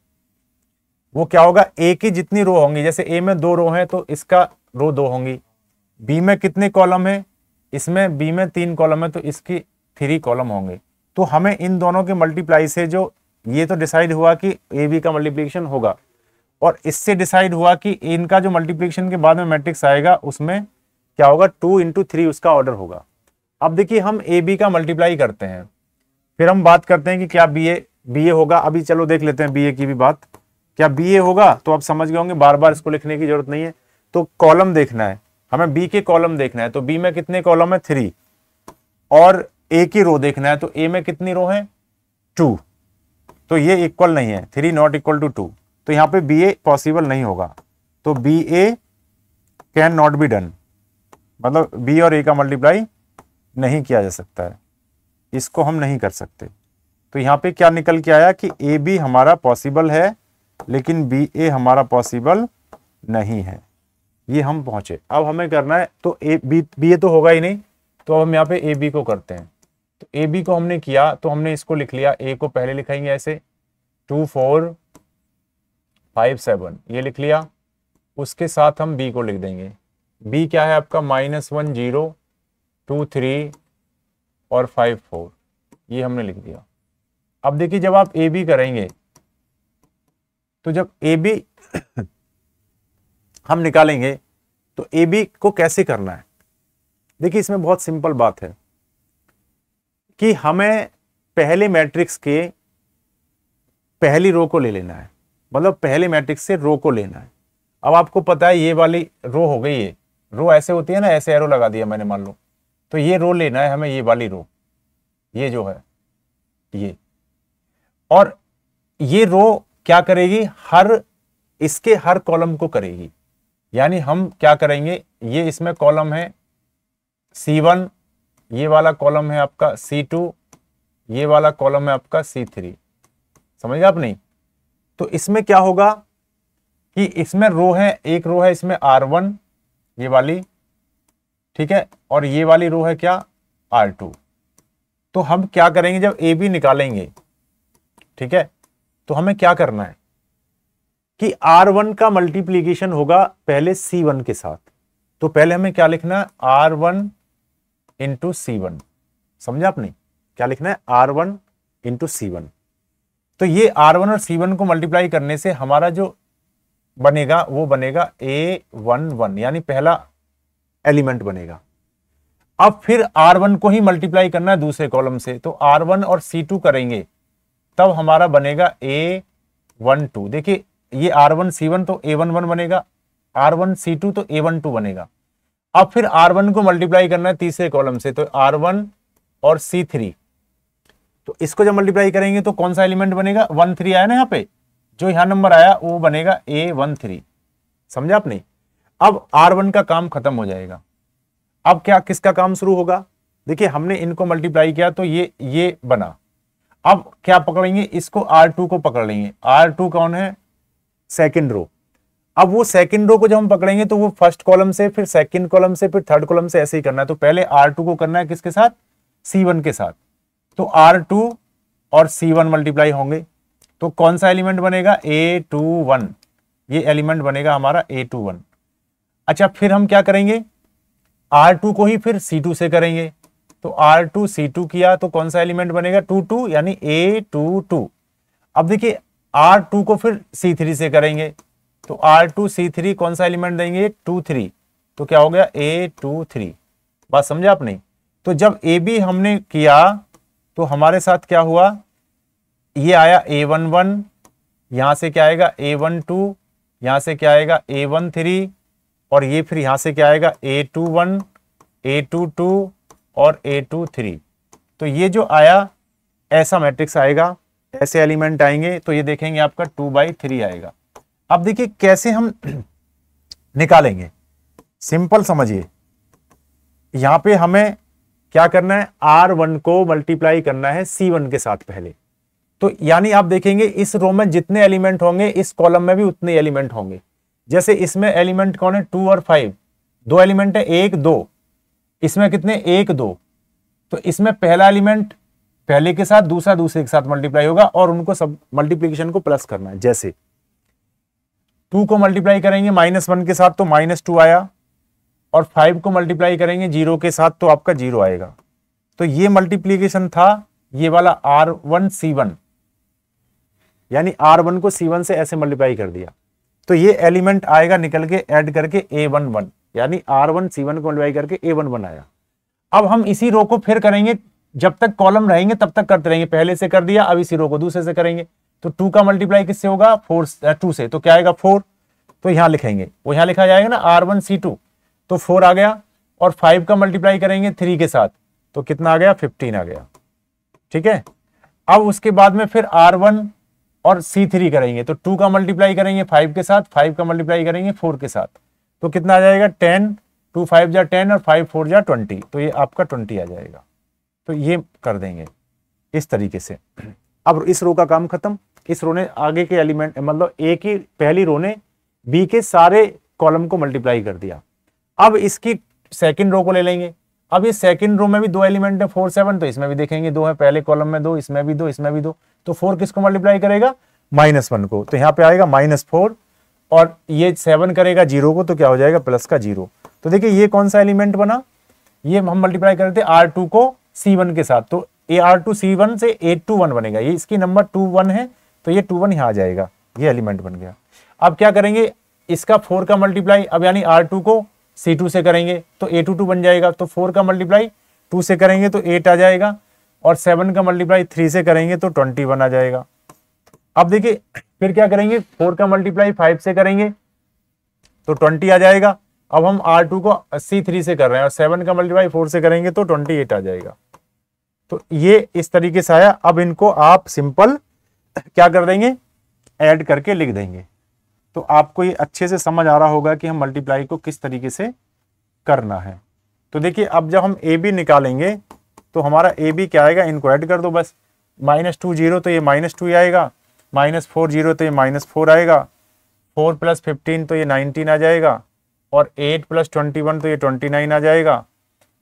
वो क्या होगा ए की जितनी रो होंगी जैसे ए में दो रो हैं तो इसका रो दो होंगी बी में कितने कॉलम हैं इसमें बी में तीन कॉलम है तो इसकी थ्री कॉलम होंगे तो हमें इन दोनों के मल्टीप्लाई से जो ये तो डिसाइड हुआ कि ए बी का मल्टीप्लीकेशन होगा और इससे डिसाइड हुआ कि इनका जो मल्टीप्लीकेशन के बाद में मैट्रिक्स आएगा उसमें क्या होगा टू इंटू थ्री उसका ऑर्डर होगा अब देखिए हम ए बी का मल्टीप्लाई करते हैं फिर हम बात करते हैं कि क्या बी ए बी ए होगा अभी चलो देख लेते हैं बी ए की भी बात क्या बी ए होगा तो आप समझ गए होंगे बार बार इसको लिखने की जरूरत नहीं है तो कॉलम देखना है हमें बी के कॉलम देखना है तो बी में कितने कॉलम है थ्री और ए की रो देखना है तो ए में कितनी रो है टू तो ये इक्वल नहीं है three not equal to two तो यहाँ पे बी ए पॉसिबल नहीं होगा तो B A can not be done मतलब बी और ए का मल्टीप्लाई नहीं किया जा सकता है इसको हम नहीं कर सकते तो यहाँ पे क्या निकल के आया कि ए बी हमारा पॉसिबल है लेकिन बी ए हमारा पॉसिबल नहीं है ये हम पहुंचे अब हमें करना है तो ए बी बी ए तो होगा ही नहीं तो अब हम यहाँ पे ए बी को करते हैं तो ए बी को हमने किया तो हमने इसको लिख लिया ए को पहले लिखेंगे ऐसे टू फोर फाइव सेवन ये लिख लिया उसके साथ हम बी को लिख देंगे बी क्या है आपका minus one zero two three और फाइव फोर ये हमने लिख दिया अब देखिए जब आप ए बी करेंगे तो जब ए बी हम निकालेंगे तो ए बी को कैसे करना है देखिए इसमें बहुत सिंपल बात है कि हमें पहले मैट्रिक्स के पहली रो को ले लेना है मतलब पहले मैट्रिक्स से रो को लेना है अब आपको पता है ये वाली रो हो गई है रो ऐसे होती है ना ऐसे एरो लगा दिया मैंने मान लो तो ये रो लेना है हमें ये वाली रो ये जो है ये और ये रो क्या करेगी हर इसके हर कॉलम को करेगी यानी हम क्या करेंगे ये इसमें कॉलम है सी वन ये वाला कॉलम है आपका सी टू ये वाला कॉलम है आपका सी थ्री समझ आप नहीं तो इसमें क्या होगा कि इसमें रो है एक रो है इसमें आर वन ये वाली ठीक है और ये वाली रो है क्या आर टू तो हम क्या करेंगे जब ए निकालेंगे ठीक है तो हमें क्या करना है कि R1 का मल्टीप्लीकेशन होगा पहले C1 के साथ तो पहले हमें क्या लिखना है R one into C one समझा आपने क्या लिखना है R one into C one तो ये आर वन और सी वन को मल्टीप्लाई करने से हमारा जो बनेगा वो बनेगा ए वन वन यानी पहला एलिमेंट बनेगा अब फिर आर वन को ही मल्टीप्लाई करना है दूसरे कॉलम से तो आर वन और सी टू करेंगे तब हमारा बनेगा ए वन टू देखिए ये आर वन सी वन तो ए वन वन बनेगा आर वन सी टू तो ए वन टू बनेगा अब फिर आर वन को मल्टीप्लाई करना है तीसरे कॉलम से तो आर वन और सी थ्री तो इसको जब मल्टीप्लाई करेंगे तो कौन सा एलिमेंट बनेगा वन थ्री आया ना यहाँ पे जो यहाँ नंबर आया वो बनेगा ए वन थ्री समझा आपने अब आर वन का काम खत्म हो जाएगा अब क्या किसका काम शुरू होगा देखिए हमने इनको मल्टीप्लाई किया तो ये ये बना अब क्या पकड़ेंगे इसको आर टू को पकड़ लेंगे आर टू कौन है सेकेंड रो अब वो सेकेंड रो को जब हम पकड़ेंगे तो वो फर्स्ट कॉलम से फिर सेकेंड कॉलम से फिर थर्ड कॉलम से ऐसे ही करना है तो पहले आर को करना है किसके साथ सी के साथ तो आर और सी वन मल्टीप्लाई होंगे तो कौन सा एलिमेंट बनेगा ए टू वन ये एलिमेंट बनेगा हमारा ए टू वन अच्छा फिर हम क्या करेंगे आर टू को ही फिर सी टू से करेंगे तो आर टू सी टू किया तो कौन सा एलिमेंट बनेगा टू टू यानी ए टू टू अब देखिए आर टू को फिर सी थ्री से करेंगे तो आर टू सी थ्री कौन सा एलिमेंट देंगे टू थ्री तो क्या हो गया ए टू थ्री बात समझा आपने तो जब ए बी हमने किया तो हमारे साथ क्या हुआ ये आया ए वन वन यहां से क्या आएगा ए वन टू यहां से क्या आएगा ए वन थ्री और ये फिर यहां से क्या आएगा A two one A two two और ए टू थ्री तो ये जो आया ऐसा मैट्रिक्स आएगा ऐसे एलिमेंट आएंगे तो ये देखेंगे आपका टू बाई थ्री आएगा अब देखिए कैसे हम निकालेंगे सिंपल समझिए यहां पे हमें क्या करना है आर वन को मल्टीप्लाई करना है सी वन के साथ पहले तो यानी आप देखेंगे इस रो में जितने एलिमेंट होंगे इस कॉलम में भी उतने एलिमेंट होंगे जैसे इसमें एलिमेंट कौन है टू और फाइव दो एलिमेंट है एक दो इसमें कितने एक दो तो इसमें पहला एलिमेंट पहले के साथ दूसरा दूसरे के साथ मल्टीप्लाई होगा और उनको सब मल्टीप्लीकेशन को प्लस करना है जैसे टू को मल्टीप्लाई करेंगे माइनस वन के साथ तो माइनस टू आया और फाइव को मल्टीप्लाई करेंगे जीरो के साथ तो आपका जीरो आएगा तो ये मल्टीप्लीकेशन था ये वाला आर वन सी वन यानी आर वन को सी वन से ऐसे मल्टीप्लाई कर दिया तो ये एलिमेंट आएगा निकल के एड करके ए वन वन यानी आर वन सी वन को मल्टीप्लाई करके ए वन वन आया अब हम इसी रो को फिर करेंगे जब तक कॉलम रहेंगे तब तक करते रहेंगे पहले से कर दिया अभी इसी को दूसरे से करेंगे तो टू का मल्टीप्लाई किससे होगा फोर टू uh, से तो क्या आएगा फोर तो यहां लिखेंगे वो यहां लिखा जाएगा ना आर वन सी टू तो फोर आ गया और फाइव का मल्टीप्लाई करेंगे थ्री के साथ तो कितना आ गया फिफ्टीन आ गया ठीक है अब उसके बाद में फिर आर वन और सी थ्री करेंगे तो टू का मल्टीप्लाई करेंगे फाइव के साथ फाइव का मल्टीप्लाई करेंगे फोर के साथ तो कितना आ जाएगा टेन टू फाइव जा टेन और फाइव फोर जा ट्वेंटी तो ये आपका ट्वेंटी आ जाएगा तो ये कर देंगे इस तरीके से अब इस रो का काम खत्म इस रो ने आगे के एलिमेंट मतलब ए की पहली रो ने बी के सारे कॉलम को मल्टीप्लाई कर दिया अब इसकी सेकेंड रो को ले लेंगे अब ये सेकंड रो में भी दो एलिमेंट है फोर सेवन तो इसमें भी देखेंगे दो है पहले कॉलम में दो इसमें भी दो इसमें भी दो तो फोर किसको मल्टीप्लाई करेगा माइनस वन को तो यहाँ पे आएगा माइनस फोर और ये सेवन करेगा जीरो को तो क्या हो जाएगा प्लस का जीरो तो देखिए ये कौन सा एलिमेंट बना ये हम मल्टीप्लाई करते आर टू को सी वन के साथ तो A R two C one से ए टू वन बनेगा ये इसकी नंबर टू वन है तो ये टू वन यहाँ आ जाएगा ये एलिमेंट बन गया अब क्या करेंगे इसका फोर का मल्टीप्लाई अब यानी आर टू को सी टू से करेंगे तो ए टू टू बन जाएगा तो फोर का मल्टीप्लाई टू से करेंगे तो एट आ जाएगा और सेवन का मल्टीप्लाई थ्री से करेंगे तो ट्वेंटी वन आ जाएगा अब देखिए फिर क्या करेंगे फोर का मल्टीप्लाई फाइव से करेंगे तो ट्वेंटी आ जाएगा अब हम आर टू को सी थ्री से कर रहे हैं और सेवन का मल्टीप्लाई फोर से करेंगे तो ट्वेंटी एट आ जाएगा तो ये इस तरीके से आया अब इनको आप सिंपल क्या कर देंगे ऐड करके लिख देंगे तो आपको ये अच्छे से समझ आ रहा होगा कि हम मल्टीप्लाई को किस तरीके से करना है तो देखिए अब जब हम ए बी निकालेंगे तो हमारा ए बी क्या आएगा इनको ऐड कर दो बस माइनस टू जीरो तो ये माइनस टू आएगा माइनस फोर जीरो तो ये माइनस फोर आएगा फोर प्लस फिफ्टीन तो ये नाइनटीन आ जाएगा और एट प्लस ट्वेंटी वन तो ये ट्वेंटी नाइन आ जाएगा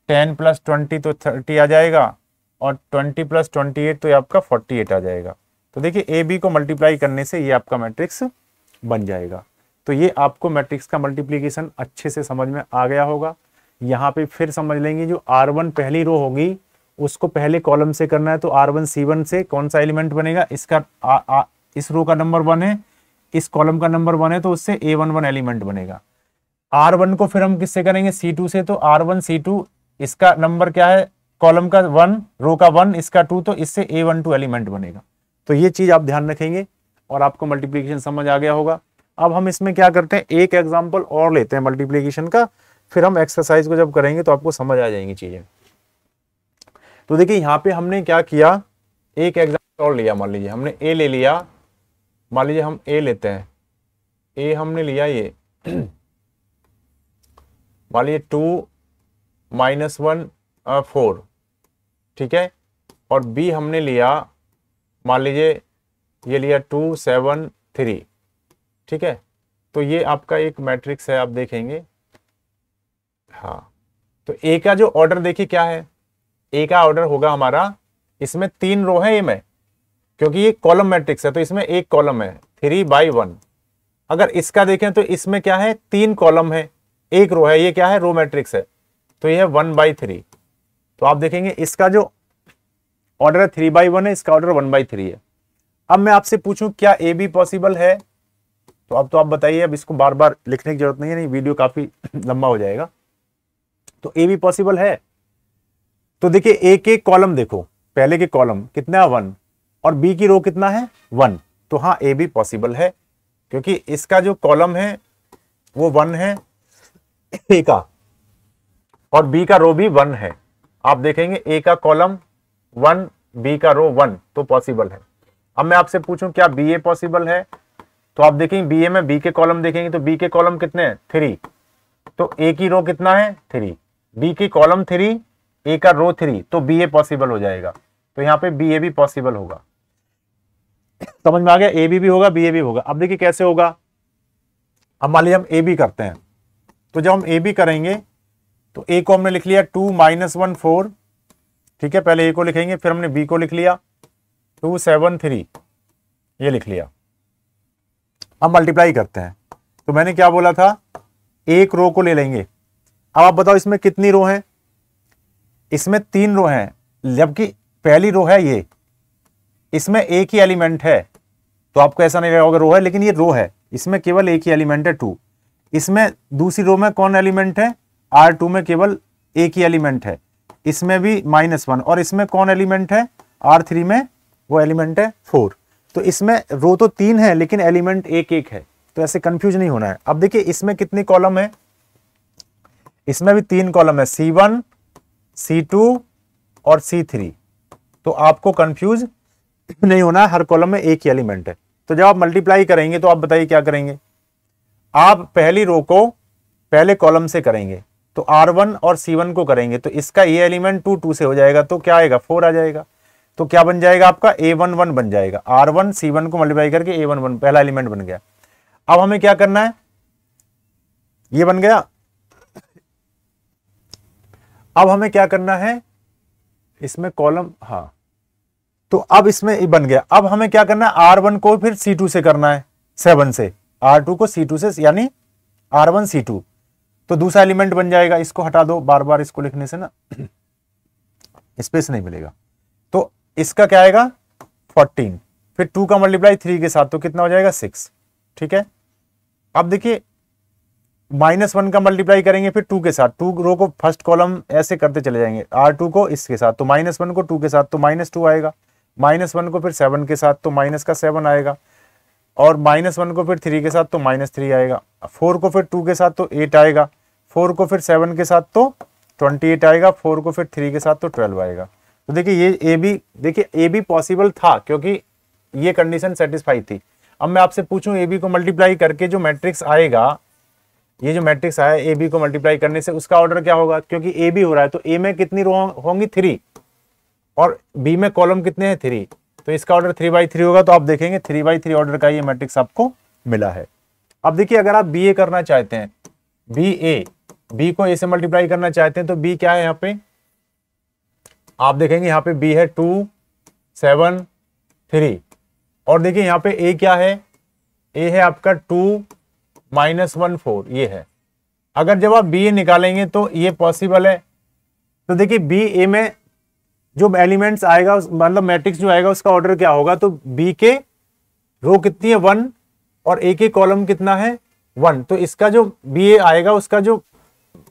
टेन प्लस ट्वेंटी तो थर्टी आ जाएगा और ट्वेंटी प्लस ट्वेंटी एट तो ये आपका फोर्टी एट आ जाएगा तो देखिए ए बी को मल्टीप्लाई करने से ये आपका मैट्रिक्स बन जाएगा तो ये आपको मैट्रिक्स का मल्टीप्लीकेशन अच्छे से समझ में आ गया होगा यहाँ पे फिर समझ लेंगे जो आर वन पहली रो होगी उसको पहले कॉलम से करना है तो आर वन सी वन से कौन सा एलिमेंट बनेगा इसका आ, आ, इस रो का नंबर वन है इस कॉलम का नंबर वन है तो उससे ए वन वन एलिमेंट बनेगा आर वन को फिर हम किससे करेंगे सी टू से तो आर वन सी टू इसका नंबर क्या है कॉलम का वन रो का वन इसका टू तो इससे ए वन टू एलिमेंट बनेगा तो ये चीज आप ध्यान रखेंगे और आपको मल्टीप्लीकेशन समझ आ गया होगा अब हम इसमें क्या करते हैं एक एग्जाम्पल और लेते हैं मल्टीप्लीकेशन का फिर हम एक्सरसाइज को जब करेंगे तो आपको समझ आ जाएंगी चीजें तो देखिए यहाँ पे हमने क्या किया एक एग्जाम्पल और लिया मान लीजिए हमने ए ले लिया मान लीजिए हम ए लेते हैं ए हमने लिया ये मान लीजिए टू माइनस वन फोर ठीक है और बी हमने लिया मान लीजिए ये लिया टू सेवन थ्री ठीक है तो ये आपका एक मैट्रिक्स है आप देखेंगे हाँ तो ए का जो ऑर्डर देखिए क्या है ए का ऑर्डर होगा हमारा इसमें तीन रो है ए में क्योंकि ये कॉलम मैट्रिक्स है तो इसमें एक कॉलम है थ्री बाई वन अगर इसका देखें तो इसमें क्या है तीन कॉलम है एक रो है ये क्या है रो मैट्रिक्स है तो ये है वन बाई थ्री तो आप देखेंगे इसका जो ऑर्डर है थ्री बाई वन है इसका ऑर्डर वन बाई थ्री है अब मैं आपसे पूछूं क्या ए बी पॉसिबल है तो अब तो आप बताइए अब इसको बार बार लिखने की जरूरत नहीं है नहीं वीडियो काफी लंबा हो जाएगा तो ए बी पॉसिबल है तो देखिए ए के कॉलम देखो पहले के कॉलम कितना है वन और बी की रो कितना है वन तो हाँ ए बी पॉसिबल है क्योंकि इसका जो कॉलम है वो वन है ए का और बी का रो भी वन है आप देखेंगे ए का कॉलम वन बी का रो वन तो पॉसिबल है अब मैं आपसे पूछूं क्या बी ए पॉसिबल है तो आप देखेंगे बी ए में बी के कॉलम देखेंगे तो बी के कॉलम कितने हैं थ्री तो ए की रो कितना है थ्री बी की कॉलम थ्री ए का रो थ्री तो बी ए पॉसिबल हो जाएगा तो यहां पे बी ए भी पॉसिबल होगा समझ में आ गया ए बी भी होगा बी ए भी होगा अब देखिए कैसे होगा अब मान लीजिए हम ए बी करते हैं तो जब हम ए बी करेंगे तो ए को हमने लिख लिया टू माइनस वन फोर ठीक है पहले ए को लिखेंगे फिर हमने बी को लिख लिया टू सेवन थ्री ये लिख लिया अब मल्टीप्लाई करते हैं तो मैंने क्या बोला था एक रो को ले लेंगे अब आप बताओ इसमें कितनी रो हैं इसमें तीन रो हैं जबकि पहली रो है ये इसमें एक ही एलिमेंट है तो आपको ऐसा नहीं लगा होगा रो है लेकिन ये रो है इसमें केवल एक ही एलिमेंट है टू इसमें दूसरी रो में कौन एलिमेंट है आर टू में केवल एक ही एलिमेंट है इसमें भी माइनस वन और इसमें कौन एलिमेंट है आर थ्री में वो एलिमेंट है फोर तो इसमें रो तो तीन है लेकिन एलिमेंट एक एक है तो ऐसे कंफ्यूज नहीं होना है अब देखिए इसमें कितनी कॉलम है इसमें भी तीन कॉलम है सी वन सी टू और सी थ्री तो आपको कंफ्यूज नहीं होना हर कॉलम में एक ही एलिमेंट है तो जब आप मल्टीप्लाई करेंगे तो आप बताइए क्या करेंगे आप पहली रो को पहले कॉलम से करेंगे तो R1 और C1 को करेंगे तो इसका ये एलिमेंट टू टू से हो जाएगा तो क्या आएगा फोर आ जाएगा तो क्या बन जाएगा आपका ए वन वन बन जाएगा आर वन सी वन को मल्टीप्लाई करके ए वन वन पहला एलिमेंट बन गया अब हमें क्या करना है ये बन गया अब हमें क्या करना है इसमें कॉलम हा तो अब इसमें बन गया अब हमें क्या करना है आर वन को फिर सी टू से करना है सेवन से आर टू को सी टू से यानी आर वन सी टू तो दूसरा एलिमेंट बन जाएगा इसको हटा दो बार बार इसको लिखने से ना स्पेस नहीं मिलेगा तो इसका क्या आएगा फोर्टीन फिर टू का मल्टीप्लाई थ्री के साथ तो कितना हो जाएगा सिक्स ठीक है अब देखिए माइनस वन का मल्टीप्लाई करेंगे फिर टू के साथ टू रो को फर्स्ट कॉलम ऐसे करते चले जाएंगे आर टू को इसके साथ तो माइनस वन को टू के साथ तो माइनस टू आएगा माइनस वन को फिर सेवन के साथ तो माइनस का सेवन आएगा और माइनस वन को फिर थ्री के साथ तो माइनस थ्री आएगा फोर को फिर टू के साथ तो एट आएगा फोर को फिर सेवन के साथ तो ट्वेंटी एट आएगा फोर को फिर थ्री के साथ तो ट्वेल्व आएगा तो देखिए ये ए बी देखिए ए बी पॉसिबल था क्योंकि ये कंडीशन सेटिस्फाई थी अब मैं आपसे पूछूं ए बी को मल्टीप्लाई करके जो मैट्रिक्स आएगा ये जो मैट्रिक्स आया ए बी को मल्टीप्लाई करने से उसका ऑर्डर क्या होगा क्योंकि ए बी हो रहा है तो ए में कितनी रो होंगी थ्री और बी में कॉलम कितने हैं थ्री तो इसका ऑर्डर थ्री बाई थ्री होगा तो आप देखेंगे थ्री बाई थ्री ऑर्डर का ये मैट्रिक्स आपको मिला है अब देखिए अगर आप बी ए करना चाहते हैं बी ए बी को ए से मल्टीप्लाई करना चाहते हैं तो बी क्या है यहाँ पे आप देखेंगे यहाँ पे बी है टू सेवन थ्री और देखिए यहाँ पे ए क्या है ए है आपका टू माइनस वन फोर ये है अगर जब आप बी ए निकालेंगे तो ये पॉसिबल है तो देखिए बी ए में जो एलिमेंट्स आएगा मतलब मैट्रिक्स जो आएगा उसका ऑर्डर क्या होगा तो बी के रो कितनी है वन और ए के कॉलम कितना है वन तो इसका जो बी ए आएगा उसका जो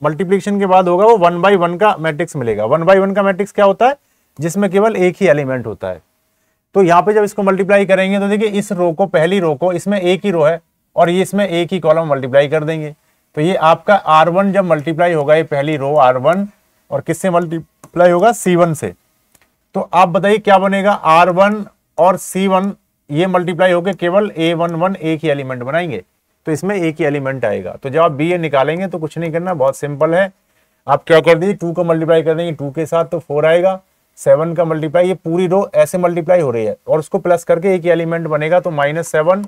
मल्टीप्लीकेशन के बाद होगा वो वन बाई वन का मैट्रिक्स मिलेगा वन बाई वन का मैट्रिक्स क्या होता है जिसमें केवल एक ही एलिमेंट होता है तो यहाँ पे जब इसको मल्टीप्लाई करेंगे तो देखिए इस रो को पहली रो को इसमें एक ही रो है और ये इसमें एक ही कॉलम मल्टीप्लाई कर देंगे तो ये आपका वन जब मल्टीप्लाई होगा ये पहली रो वन और किससे मल्टीप्लाई होगा वन से तो आप बताइए क्या बनेगा आर वन और सी वन ये मल्टीप्लाई होकर केवल ए वन वन एक ही एलिमेंट बनाएंगे तो इसमें एक ही एलिमेंट आएगा तो जब आप बी ए निकालेंगे तो कुछ नहीं करना बहुत सिंपल है आप क्या कर दीजिए टू का मल्टीप्लाई कर देंगे टू के साथ तो फोर आएगा सेवन का मल्टीप्लाई ये पूरी रो ऐसे मल्टीप्लाई हो रही है और उसको प्लस करके एक ही एलिमेंट बनेगा तो माइनस सेवन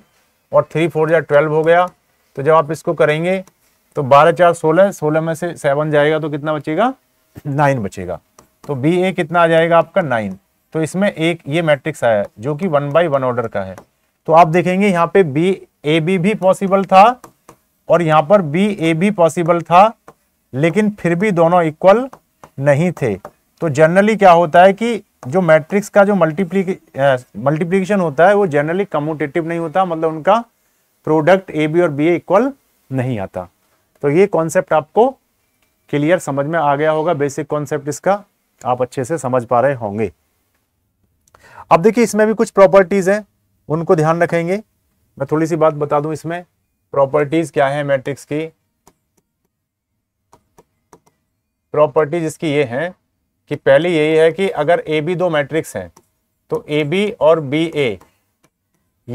और थ्री फोर या ट्वेल्व हो गया तो जब आप इसको करेंगे तो बारह चार सोलह सोलह में से सेवन जाएगा तो कितना बचेगा नाइन बचेगा तो बी ए कितना आ जाएगा आपका नाइन तो इसमें एक ये मैट्रिक्स आया जो कि वन बाई वन ऑर्डर का है तो आप देखेंगे यहाँ पे बी ए बी भी पॉसिबल था और यहाँ पर बी ए भी पॉसिबल था लेकिन फिर भी दोनों इक्वल नहीं थे तो जनरली क्या होता है कि जो मैट्रिक्स का जो मल्टीप्ली मल्टीप्लीकेशन होता है वो जनरली कम्यूटेटिव नहीं होता मतलब उनका प्रोडक्ट ए बी और बी ए इक्वल नहीं आता तो ये कॉन्सेप्ट आपको क्लियर समझ में आ गया होगा बेसिक कॉन्सेप्ट इसका आप अच्छे से समझ पा रहे होंगे अब देखिए इसमें भी कुछ प्रॉपर्टीज हैं उनको ध्यान रखेंगे मैं थोड़ी सी बात बता दूं इसमें प्रॉपर्टीज क्या है मैट्रिक्स की प्रॉपर्टीज इसकी ये है कि पहली यही है कि अगर ए बी दो मैट्रिक्स हैं तो ए बी और बी ए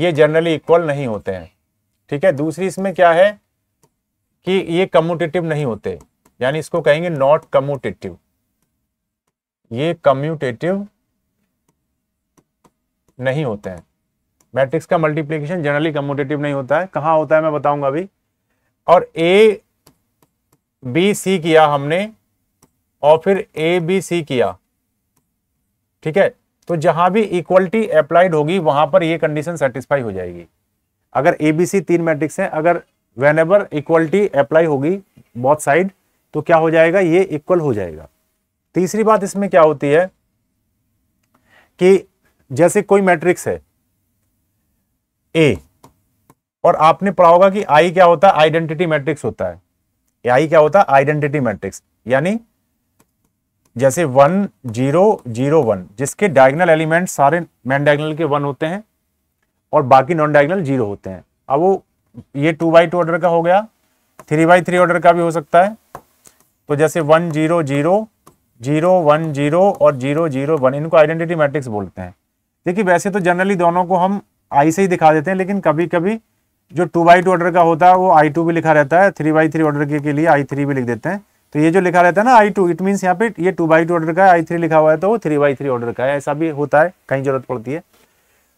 ये जनरली इक्वल नहीं होते हैं ठीक है दूसरी इसमें क्या है कि ये कम्यूटेटिव नहीं होते यानी इसको कहेंगे नॉट कम्यूटेटिव ये कम्यूटेटिव नहीं होते हैं मैट्रिक्स का मल्टीप्लीकेशन जनरली कम्यूटेटिव नहीं होता है कहाँ होता है मैं बताऊंगा अभी और ए बी सी किया हमने और फिर ए बी सी किया ठीक है तो जहां भी इक्वलिटी अप्लाइड होगी वहां पर ये कंडीशन सेटिस्फाई हो जाएगी अगर ए बी सी तीन मैट्रिक्स हैं अगर वेन एवर इक्वलिटी अप्लाई होगी बहुत साइड तो क्या हो जाएगा ये इक्वल हो जाएगा तीसरी बात इसमें क्या होती है कि जैसे कोई मैट्रिक्स है ए और आपने पढ़ा होगा कि आई क्या होता है आइडेंटिटी मैट्रिक्स होता है आई क्या होता है आइडेंटिटी मैट्रिक्स यानी जैसे वन जीरो जीरो वन जिसके डायगनल एलिमेंट सारे मैन डायगनल के वन होते हैं और बाकी नॉन डायगनल जीरो होते हैं अब वो ये टू बाई टू ऑर्डर का हो गया थ्री बाई थ्री ऑर्डर का भी हो सकता है तो जैसे one zero zero zero one zero और जीरो जीरो वन इनको आइडेंटिटी मैट्रिक्स बोलते हैं देखिए वैसे तो जनरली दोनों को हम आई से ही दिखा देते हैं लेकिन कभी कभी जो टू बाई टू ऑर्डर का होता है वो आई टू भी लिखा रहता है थ्री बाई थ्री ऑर्डर के, के लिए आई थ्री भी लिख देते हैं तो ये जो लिखा रहता है ना आई टू इट मीन्स यहाँ पे ये टू बाई टू ऑर्डर का आई थ्री लिखा हुआ है तो वो थ्री बाई थ्री ऑर्डर का है ऐसा भी होता है कहीं जरूरत पड़ती है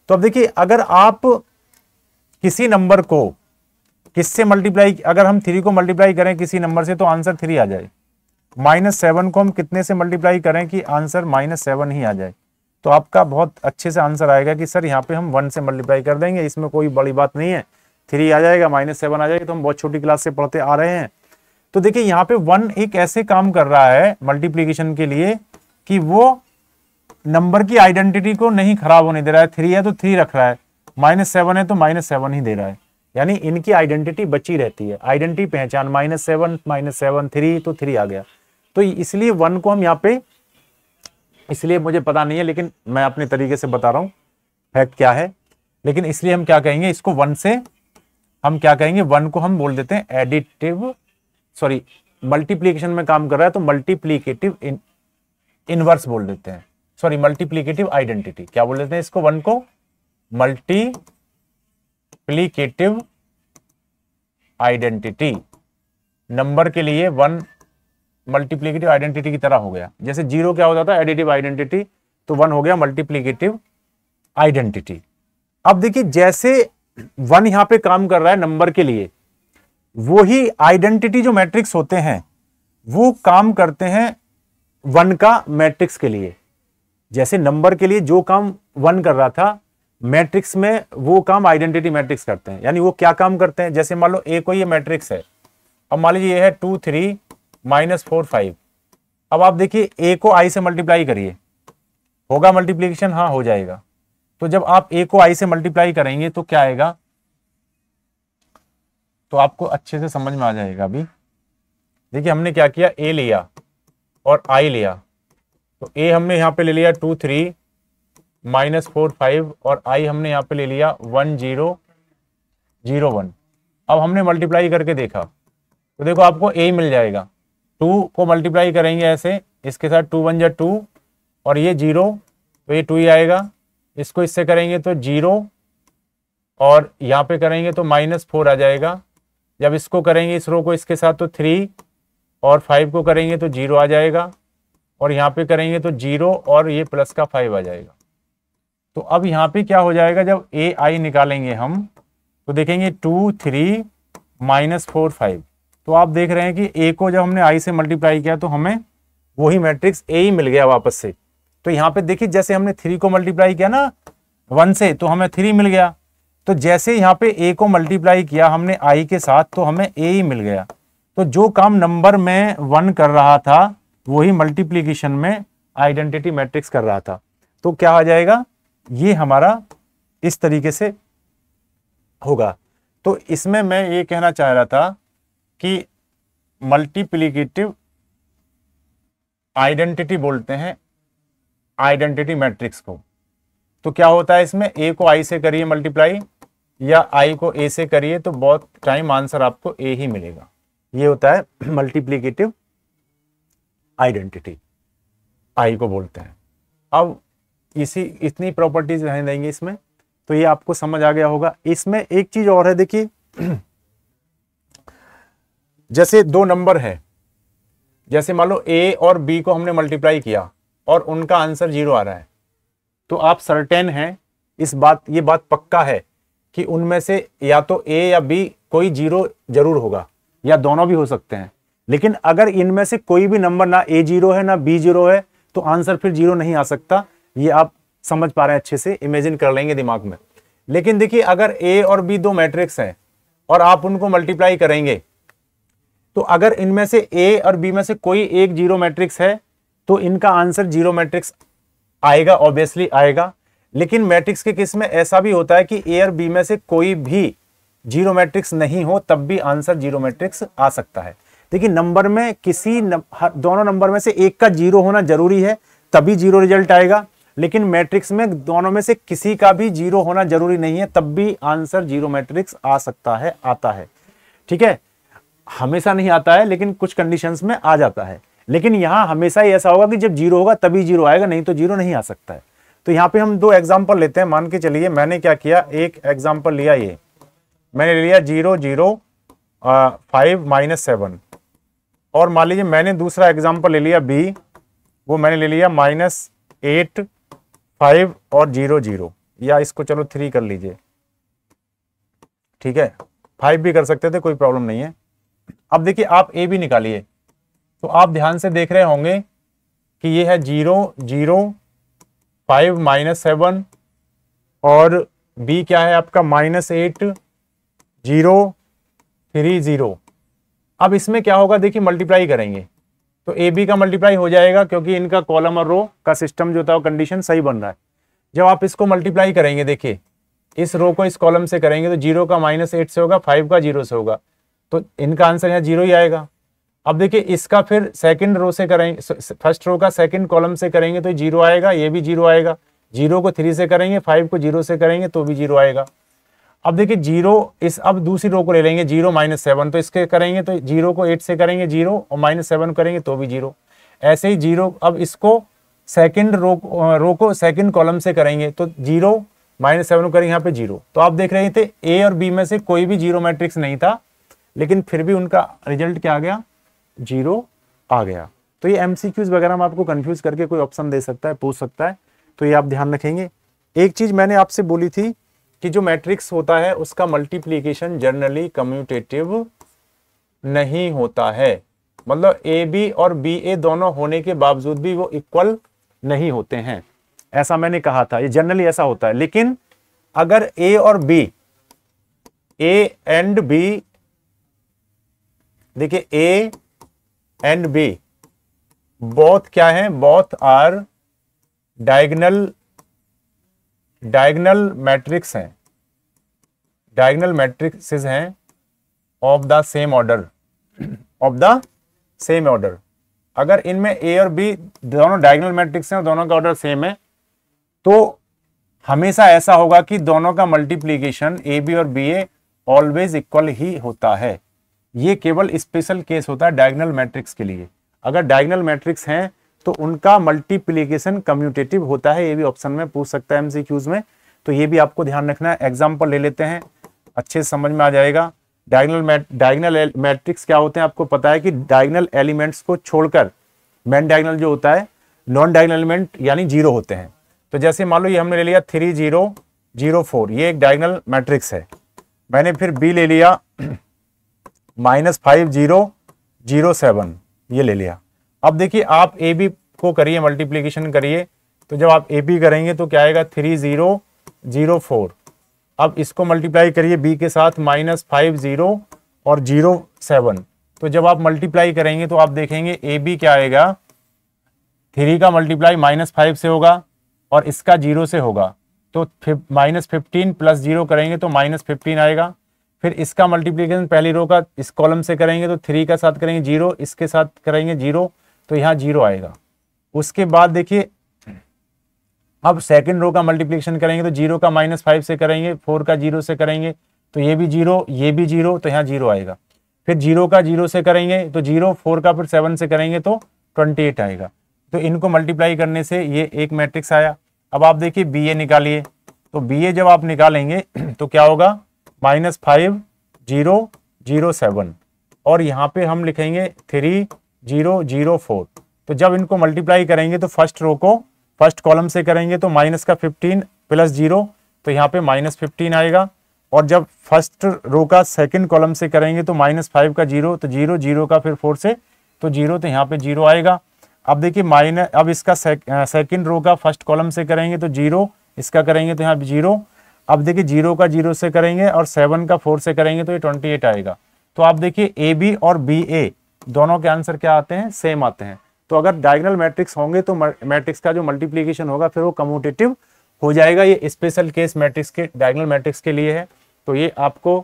तो अब देखिए अगर आप किसी नंबर को किससे मल्टीप्लाई अगर हम थ्री को मल्टीप्लाई करें किसी नंबर से तो आंसर थ्री आ जाए माइनस सेवन को हम कितने से मल्टीप्लाई करें कि आंसर माइनस सेवन ही आ जाए तो आपका बहुत अच्छे से आंसर आएगा कि सर यहाँ पे हम वन से मल्टीप्लाई कर देंगे इसमें कोई बड़ी बात नहीं है थ्री आ जाएगा माइनस सेवन आ जाएगा तो हम बहुत छोटी क्लास से पढ़ते आ रहे हैं तो देखिए यहाँ पे वन एक ऐसे काम कर रहा है मल्टीप्लीकेशन के लिए कि वो नंबर की आइडेंटिटी को नहीं खराब होने दे रहा है थ्री है तो थ्री रख रहा है माइनस सेवन है तो माइनस सेवन ही दे रहा है यानी इनकी आइडेंटिटी बची रहती है आइडेंटिटी पहचान minus seven minus seven three तो थ्री आ गया तो इसलिए वन को हम यहाँ पे इसलिए मुझे पता नहीं है लेकिन मैं अपने तरीके से बता रहा हूं फैक्ट क्या है लेकिन इसलिए हम क्या कहेंगे इसको वन से हम क्या कहेंगे वन को हम बोल देते हैं एडिटिव सॉरी मल्टीप्लीकेशन में काम कर रहा है तो मल्टीप्लीकेटिव इन इनवर्स बोल देते हैं सॉरी मल्टीप्लीकेटिव आइडेंटिटी क्या बोल देते हैं इसको वन को मल्टीप्लीकेटिव आइडेंटिटी नंबर के लिए वन मल्टीप्लीकेटिव आइडेंटिटी की तरह हो गया जैसे जीरो क्या हो जाता है एडिटिव आइडेंटिटी तो वन हो गया मल्टीप्लीकेटिव आइडेंटिटी अब देखिए जैसे वन यहां पे काम कर रहा है नंबर के लिए वो ही आइडेंटिटी जो मैट्रिक्स होते हैं वो काम करते हैं वन का मैट्रिक्स के लिए जैसे नंबर के लिए जो काम वन कर रहा था मैट्रिक्स में वो काम आइडेंटिटी मैट्रिक्स करते हैं यानी वो क्या काम करते हैं जैसे मान लो ए को ये मैट्रिक्स है अब मान लीजिए ये है two three minus four five अब आप देखिए ए को आई से मल्टीप्लाई करिए होगा मल्टीप्लीकेशन हाँ हो जाएगा तो जब आप ए को आई से मल्टीप्लाई करेंगे तो क्या आएगा तो आपको अच्छे से समझ में आ जाएगा अभी देखिए हमने क्या किया ए लिया और आई लिया तो ए हमने यहाँ पे ले लिया two three minus four five और आई हमने यहाँ पे ले लिया वन जीरो जीरो वन अब हमने मल्टीप्लाई करके देखा तो देखो आपको ए मिल जाएगा टू को मल्टीप्लाई करेंगे ऐसे इसके साथ टू वन जा टू और ये जीरो तो ये टू ही आएगा इसको इससे करेंगे तो जीरो और यहाँ पे करेंगे तो माइनस फोर आ जाएगा जब इसको करेंगे इस रो को इसके साथ तो थ्री और फाइव को करेंगे तो जीरो आ जाएगा और यहाँ पे करेंगे तो जीरो और ये प्लस का फाइव आ जाएगा तो अब यहाँ पे क्या हो जाएगा जब ए आई निकालेंगे हम तो देखेंगे two three minus four five तो आप देख रहे हैं कि ए को जब हमने आई से मल्टीप्लाई किया तो हमें वही मैट्रिक्स ए ही मिल गया वापस से तो यहाँ पे देखिए जैसे हमने थ्री को मल्टीप्लाई किया ना वन से तो हमें थ्री मिल गया तो जैसे यहाँ पे ए को मल्टीप्लाई किया हमने आई के साथ तो हमें ए ही मिल गया तो जो काम नंबर में वन कर रहा था वही मल्टीप्लीकेशन में आइडेंटिटी मैट्रिक्स कर रहा था तो क्या आ जाएगा ये हमारा इस तरीके से होगा तो इसमें मैं ये कहना चाह रहा था कि मल्टीप्लीकेटिव आइडेंटिटी बोलते हैं आइडेंटिटी मैट्रिक्स को तो क्या होता है इसमें ए को आई से करिए मल्टीप्लाई या आई को ए से करिए तो बहुत टाइम आंसर आपको ए ही मिलेगा ये होता है मल्टीप्लीकेटिव आइडेंटिटी आई को बोलते हैं अब इसी इतनी प्रॉपर्टीज रहने देंगे इसमें तो ये आपको समझ आ गया होगा इसमें एक चीज और है देखिए जैसे दो नंबर हैं जैसे मान लो ए और बी को हमने मल्टीप्लाई किया और उनका आंसर जीरो आ रहा है तो आप सर्टेन हैं इस बात ये बात पक्का है कि उनमें से या तो ए या बी कोई जीरो जरूर होगा या दोनों भी हो सकते हैं लेकिन अगर इनमें से कोई भी नंबर ना ए जीरो है ना बी जीरो है तो आंसर फिर जीरो नहीं आ सकता ये आप समझ पा रहे हैं अच्छे से इमेजिन कर लेंगे दिमाग में लेकिन देखिए अगर ए और बी दो मैट्रिक्स हैं और आप उनको मल्टीप्लाई करेंगे तो अगर इनमें से ए और बी में से कोई एक जीरो मैट्रिक्स है तो इनका आंसर जीरो मैट्रिक्स आएगा ऑब्वियसली आएगा लेकिन मैट्रिक्स के किस में ऐसा भी होता है कि ए और बी में से कोई भी जीरो मैट्रिक्स नहीं हो तब भी आंसर जीरो मैट्रिक्स आ सकता है देखिए नंबर में किसी न, दोनों नंबर में से एक का जीरो होना जरूरी है तभी जीरो रिजल्ट आएगा लेकिन मैट्रिक्स में दोनों में से किसी का भी जीरो होना जरूरी नहीं है तब भी आंसर जीरो मैट्रिक्स आ सकता है आता है ठीक है हमेशा नहीं आता है लेकिन कुछ कंडीशंस में आ जाता है लेकिन यहाँ हमेशा ही ऐसा होगा कि जब जीरो होगा तभी जीरो आएगा नहीं तो जीरो नहीं आ सकता है तो यहाँ पे हम दो एग्जाम्पल लेते हैं मान के चलिए मैंने क्या किया एक एग्जाम्पल लिया ये मैंने लिया zero zero five minus seven और मान लीजिए मैंने दूसरा एग्जाम्पल ले लिया बी वो मैंने ले लिया माइनस एट फाइव और जीरो जीरो या इसको चलो थ्री कर लीजिए ठीक है फाइव भी कर सकते थे कोई प्रॉब्लम नहीं है अब देखिए आप ए भी निकालिए तो आप ध्यान से देख रहे होंगे कि ये है zero zero five minus seven और बी क्या है आपका minus eight zero three zero अब इसमें क्या होगा देखिए मल्टीप्लाई करेंगे तो ए बी का मल्टीप्लाई हो जाएगा क्योंकि इनका कॉलम और रो का सिस्टम जो था वो कंडीशन सही बन रहा है जब आप इसको मल्टीप्लाई करेंगे देखिए इस रो को इस कॉलम से करेंगे तो जीरो का माइनस एट से होगा फाइव का जीरो से होगा तो इनका आंसर यहाँ जीरो ही आएगा अब देखिए इसका फिर सेकंड रो से करेंगे फर्स्ट रो का सेकंड कॉलम से करेंगे तो जीरो आएगा ये भी जीरो आएगा जीरो को थ्री से करेंगे फाइव को जीरो से करेंगे तो भी जीरो आएगा अब देखिए जीरो इस अब दूसरी रो को ले लेंगे जीरो माइनस सेवन तो इसके करेंगे तो जीरो को एट से करेंगे जीरो और माइनस सेवन करेंगे तो भी जीरो ऐसे ही जीरो अब इसको सेकंड रो रो को सेकंड कॉलम से करेंगे तो जीरो माइनस सेवन करेंगे यहाँ पे जीरो तो आप देख रहे थे ए और बी में से कोई भी जीरो मैट्रिक्स नहीं था लेकिन फिर भी उनका रिजल्ट क्या आ गया जीरो आ गया तो ये एमसीक्यूज वगैरह हम आपको कंफ्यूज करके कोई ऑप्शन दे सकता है पूछ सकता है तो ये आप ध्यान रखेंगे एक चीज मैंने आपसे बोली थी कि जो मैट्रिक्स होता है उसका मल्टीप्लीकेशन जनरली कम्यूटेटिव नहीं होता है मतलब ए बी और बी ए दोनों होने के बावजूद भी वो इक्वल नहीं होते हैं ऐसा मैंने कहा था ये जनरली ऐसा होता है लेकिन अगर ए और बी ए एंड बी देखिए ए एंड बी बोथ क्या है both are diagonal diagonal matrix हैं डायगनल मैट्रिक्सेस हैं of the same order of the same order अगर इनमें ए और बी दोनों डायगनल मैट्रिक्स हैं और दोनों का ऑर्डर सेम है तो हमेशा ऐसा होगा कि दोनों का मल्टीप्लीकेशन ए बी और बी ए ऑलवेज इक्वल ही होता है ये केवल स्पेशल केस होता है डायगनल मैट्रिक्स के लिए अगर डायगनल मैट्रिक्स हैं तो उनका मल्टीप्लीकेशन कम्यूटेटिव होता है ये भी ऑप्शन में पूछ सकता है एम में तो ये भी आपको ध्यान रखना है एग्जाम्पल ले लेते हैं अच्छे समझ में आ जाएगा डायगनल डायगनल मैट्रिक्स क्या होते हैं आपको पता है कि डायगनल एलिमेंट्स को छोड़कर मैन डायगनल जो होता है नॉन डायगनल एलिमेंट यानी जीरो होते हैं तो जैसे मान लो ये हमने ले लिया थ्री जीरो जीरो फोर ये एक डायगनल मैट्रिक्स है मैंने फिर बी ले लिया minus five zero zero seven ये ले लिया अब देखिए आप ए बी को करिए मल्टीप्लीकेशन करिए तो जब आप ए बी करेंगे तो क्या आएगा थ्री ज़ीरो ज़ीरो फोर अब इसको मल्टीप्लाई करिए बी के साथ माइनस फाइव ज़ीरो और ज़ीरो सेवन तो जब आप मल्टीप्लाई करेंगे तो आप देखेंगे ए बी क्या आएगा थ्री का मल्टीप्लाई माइनस फाइव से होगा और इसका जीरो से होगा तो माइनस फिफ्टीन प्लस जीरो करेंगे तो माइनस फिफ्टीन आएगा फिर इसका मल्टीप्लीकेशन पहली रो का इस कॉलम से करेंगे तो थ्री का साथ करेंगे जीरो इसके साथ करेंगे जीरो तो यहाँ जीरो आएगा उसके बाद देखिए अब सेकंड रो का मल्टीप्लीकेशन करेंगे तो जीरो का माइनस फाइव से करेंगे फोर का जीरो से करेंगे तो ये भी जीरो ये भी जीरो तो यहाँ जीरो आएगा फिर जीरो का जीरो से करेंगे तो जीरो फोर का फिर सेवन से करेंगे तो ट्वेंटी एट आएगा तो इनको मल्टीप्लाई करने से ये एक मैट्रिक्स आया अब आप देखिए बी ए निकालिए तो बी ए जब आप निकालेंगे तो क्या होगा minus five zero zero seven और यहाँ पे हम लिखेंगे थ्री जीरो जीरो फोर तो जब इनको मल्टीप्लाई करेंगे तो फर्स्ट रो को फर्स्ट कॉलम से करेंगे तो माइनस का फिफ्टीन प्लस जीरो तो यहाँ पे माइनस फिफ्टीन आएगा और जब फर्स्ट रो का सेकंड कॉलम से करेंगे तो माइनस फाइव का जीरो तो जीरो जीरो का फिर फोर से तो जीरो तो यहाँ पे जीरो आएगा अब देखिए माइनस अब इसका सेकंड रो का फर्स्ट कॉलम से करेंगे तो जीरो इसका करेंगे तो यहाँ पे जीरो अब देखिए जीरो का जीरो से करेंगे और सेवन का फोर से करेंगे तो ये ट्वेंटी एट आएगा तो आप देखिए ए बी और बी ए दोनों के आंसर क्या आते हैं सेम आते हैं तो अगर डायगनल मैट्रिक्स होंगे तो मैट्रिक्स का जो मल्टीप्लीकेशन होगा फिर वो कम्यूटेटिव हो जाएगा ये स्पेशल केस मैट्रिक्स के डायगनल मैट्रिक्स के लिए है तो ये आपको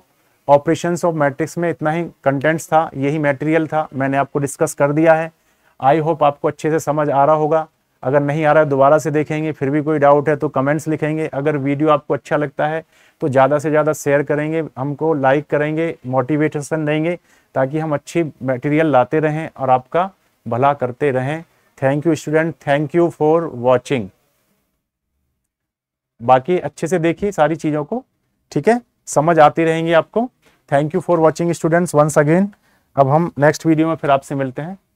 ऑपरेशन ऑफ मैट्रिक्स में इतना ही कंटेंट्स था यही मेटेरियल था मैंने आपको डिस्कस कर दिया है आई होप आपको अच्छे से समझ आ रहा होगा अगर नहीं आ रहा है दोबारा से देखेंगे फिर भी कोई डाउट है तो कमेंट्स लिखेंगे अगर वीडियो आपको अच्छा लगता है तो ज़्यादा से ज़्यादा शेयर करेंगे हमको लाइक करेंगे मोटिवेशन देंगे ताकि हम अच्छी मटेरियल लाते रहें और आपका भला करते रहें thank you student thank you for watching बाकी अच्छे से देखिए सारी चीज़ों को ठीक है समझ आती रहेंगी आपको thank you for watching students once again अब हम नेक्स्ट वीडियो में फिर आपसे मिलते हैं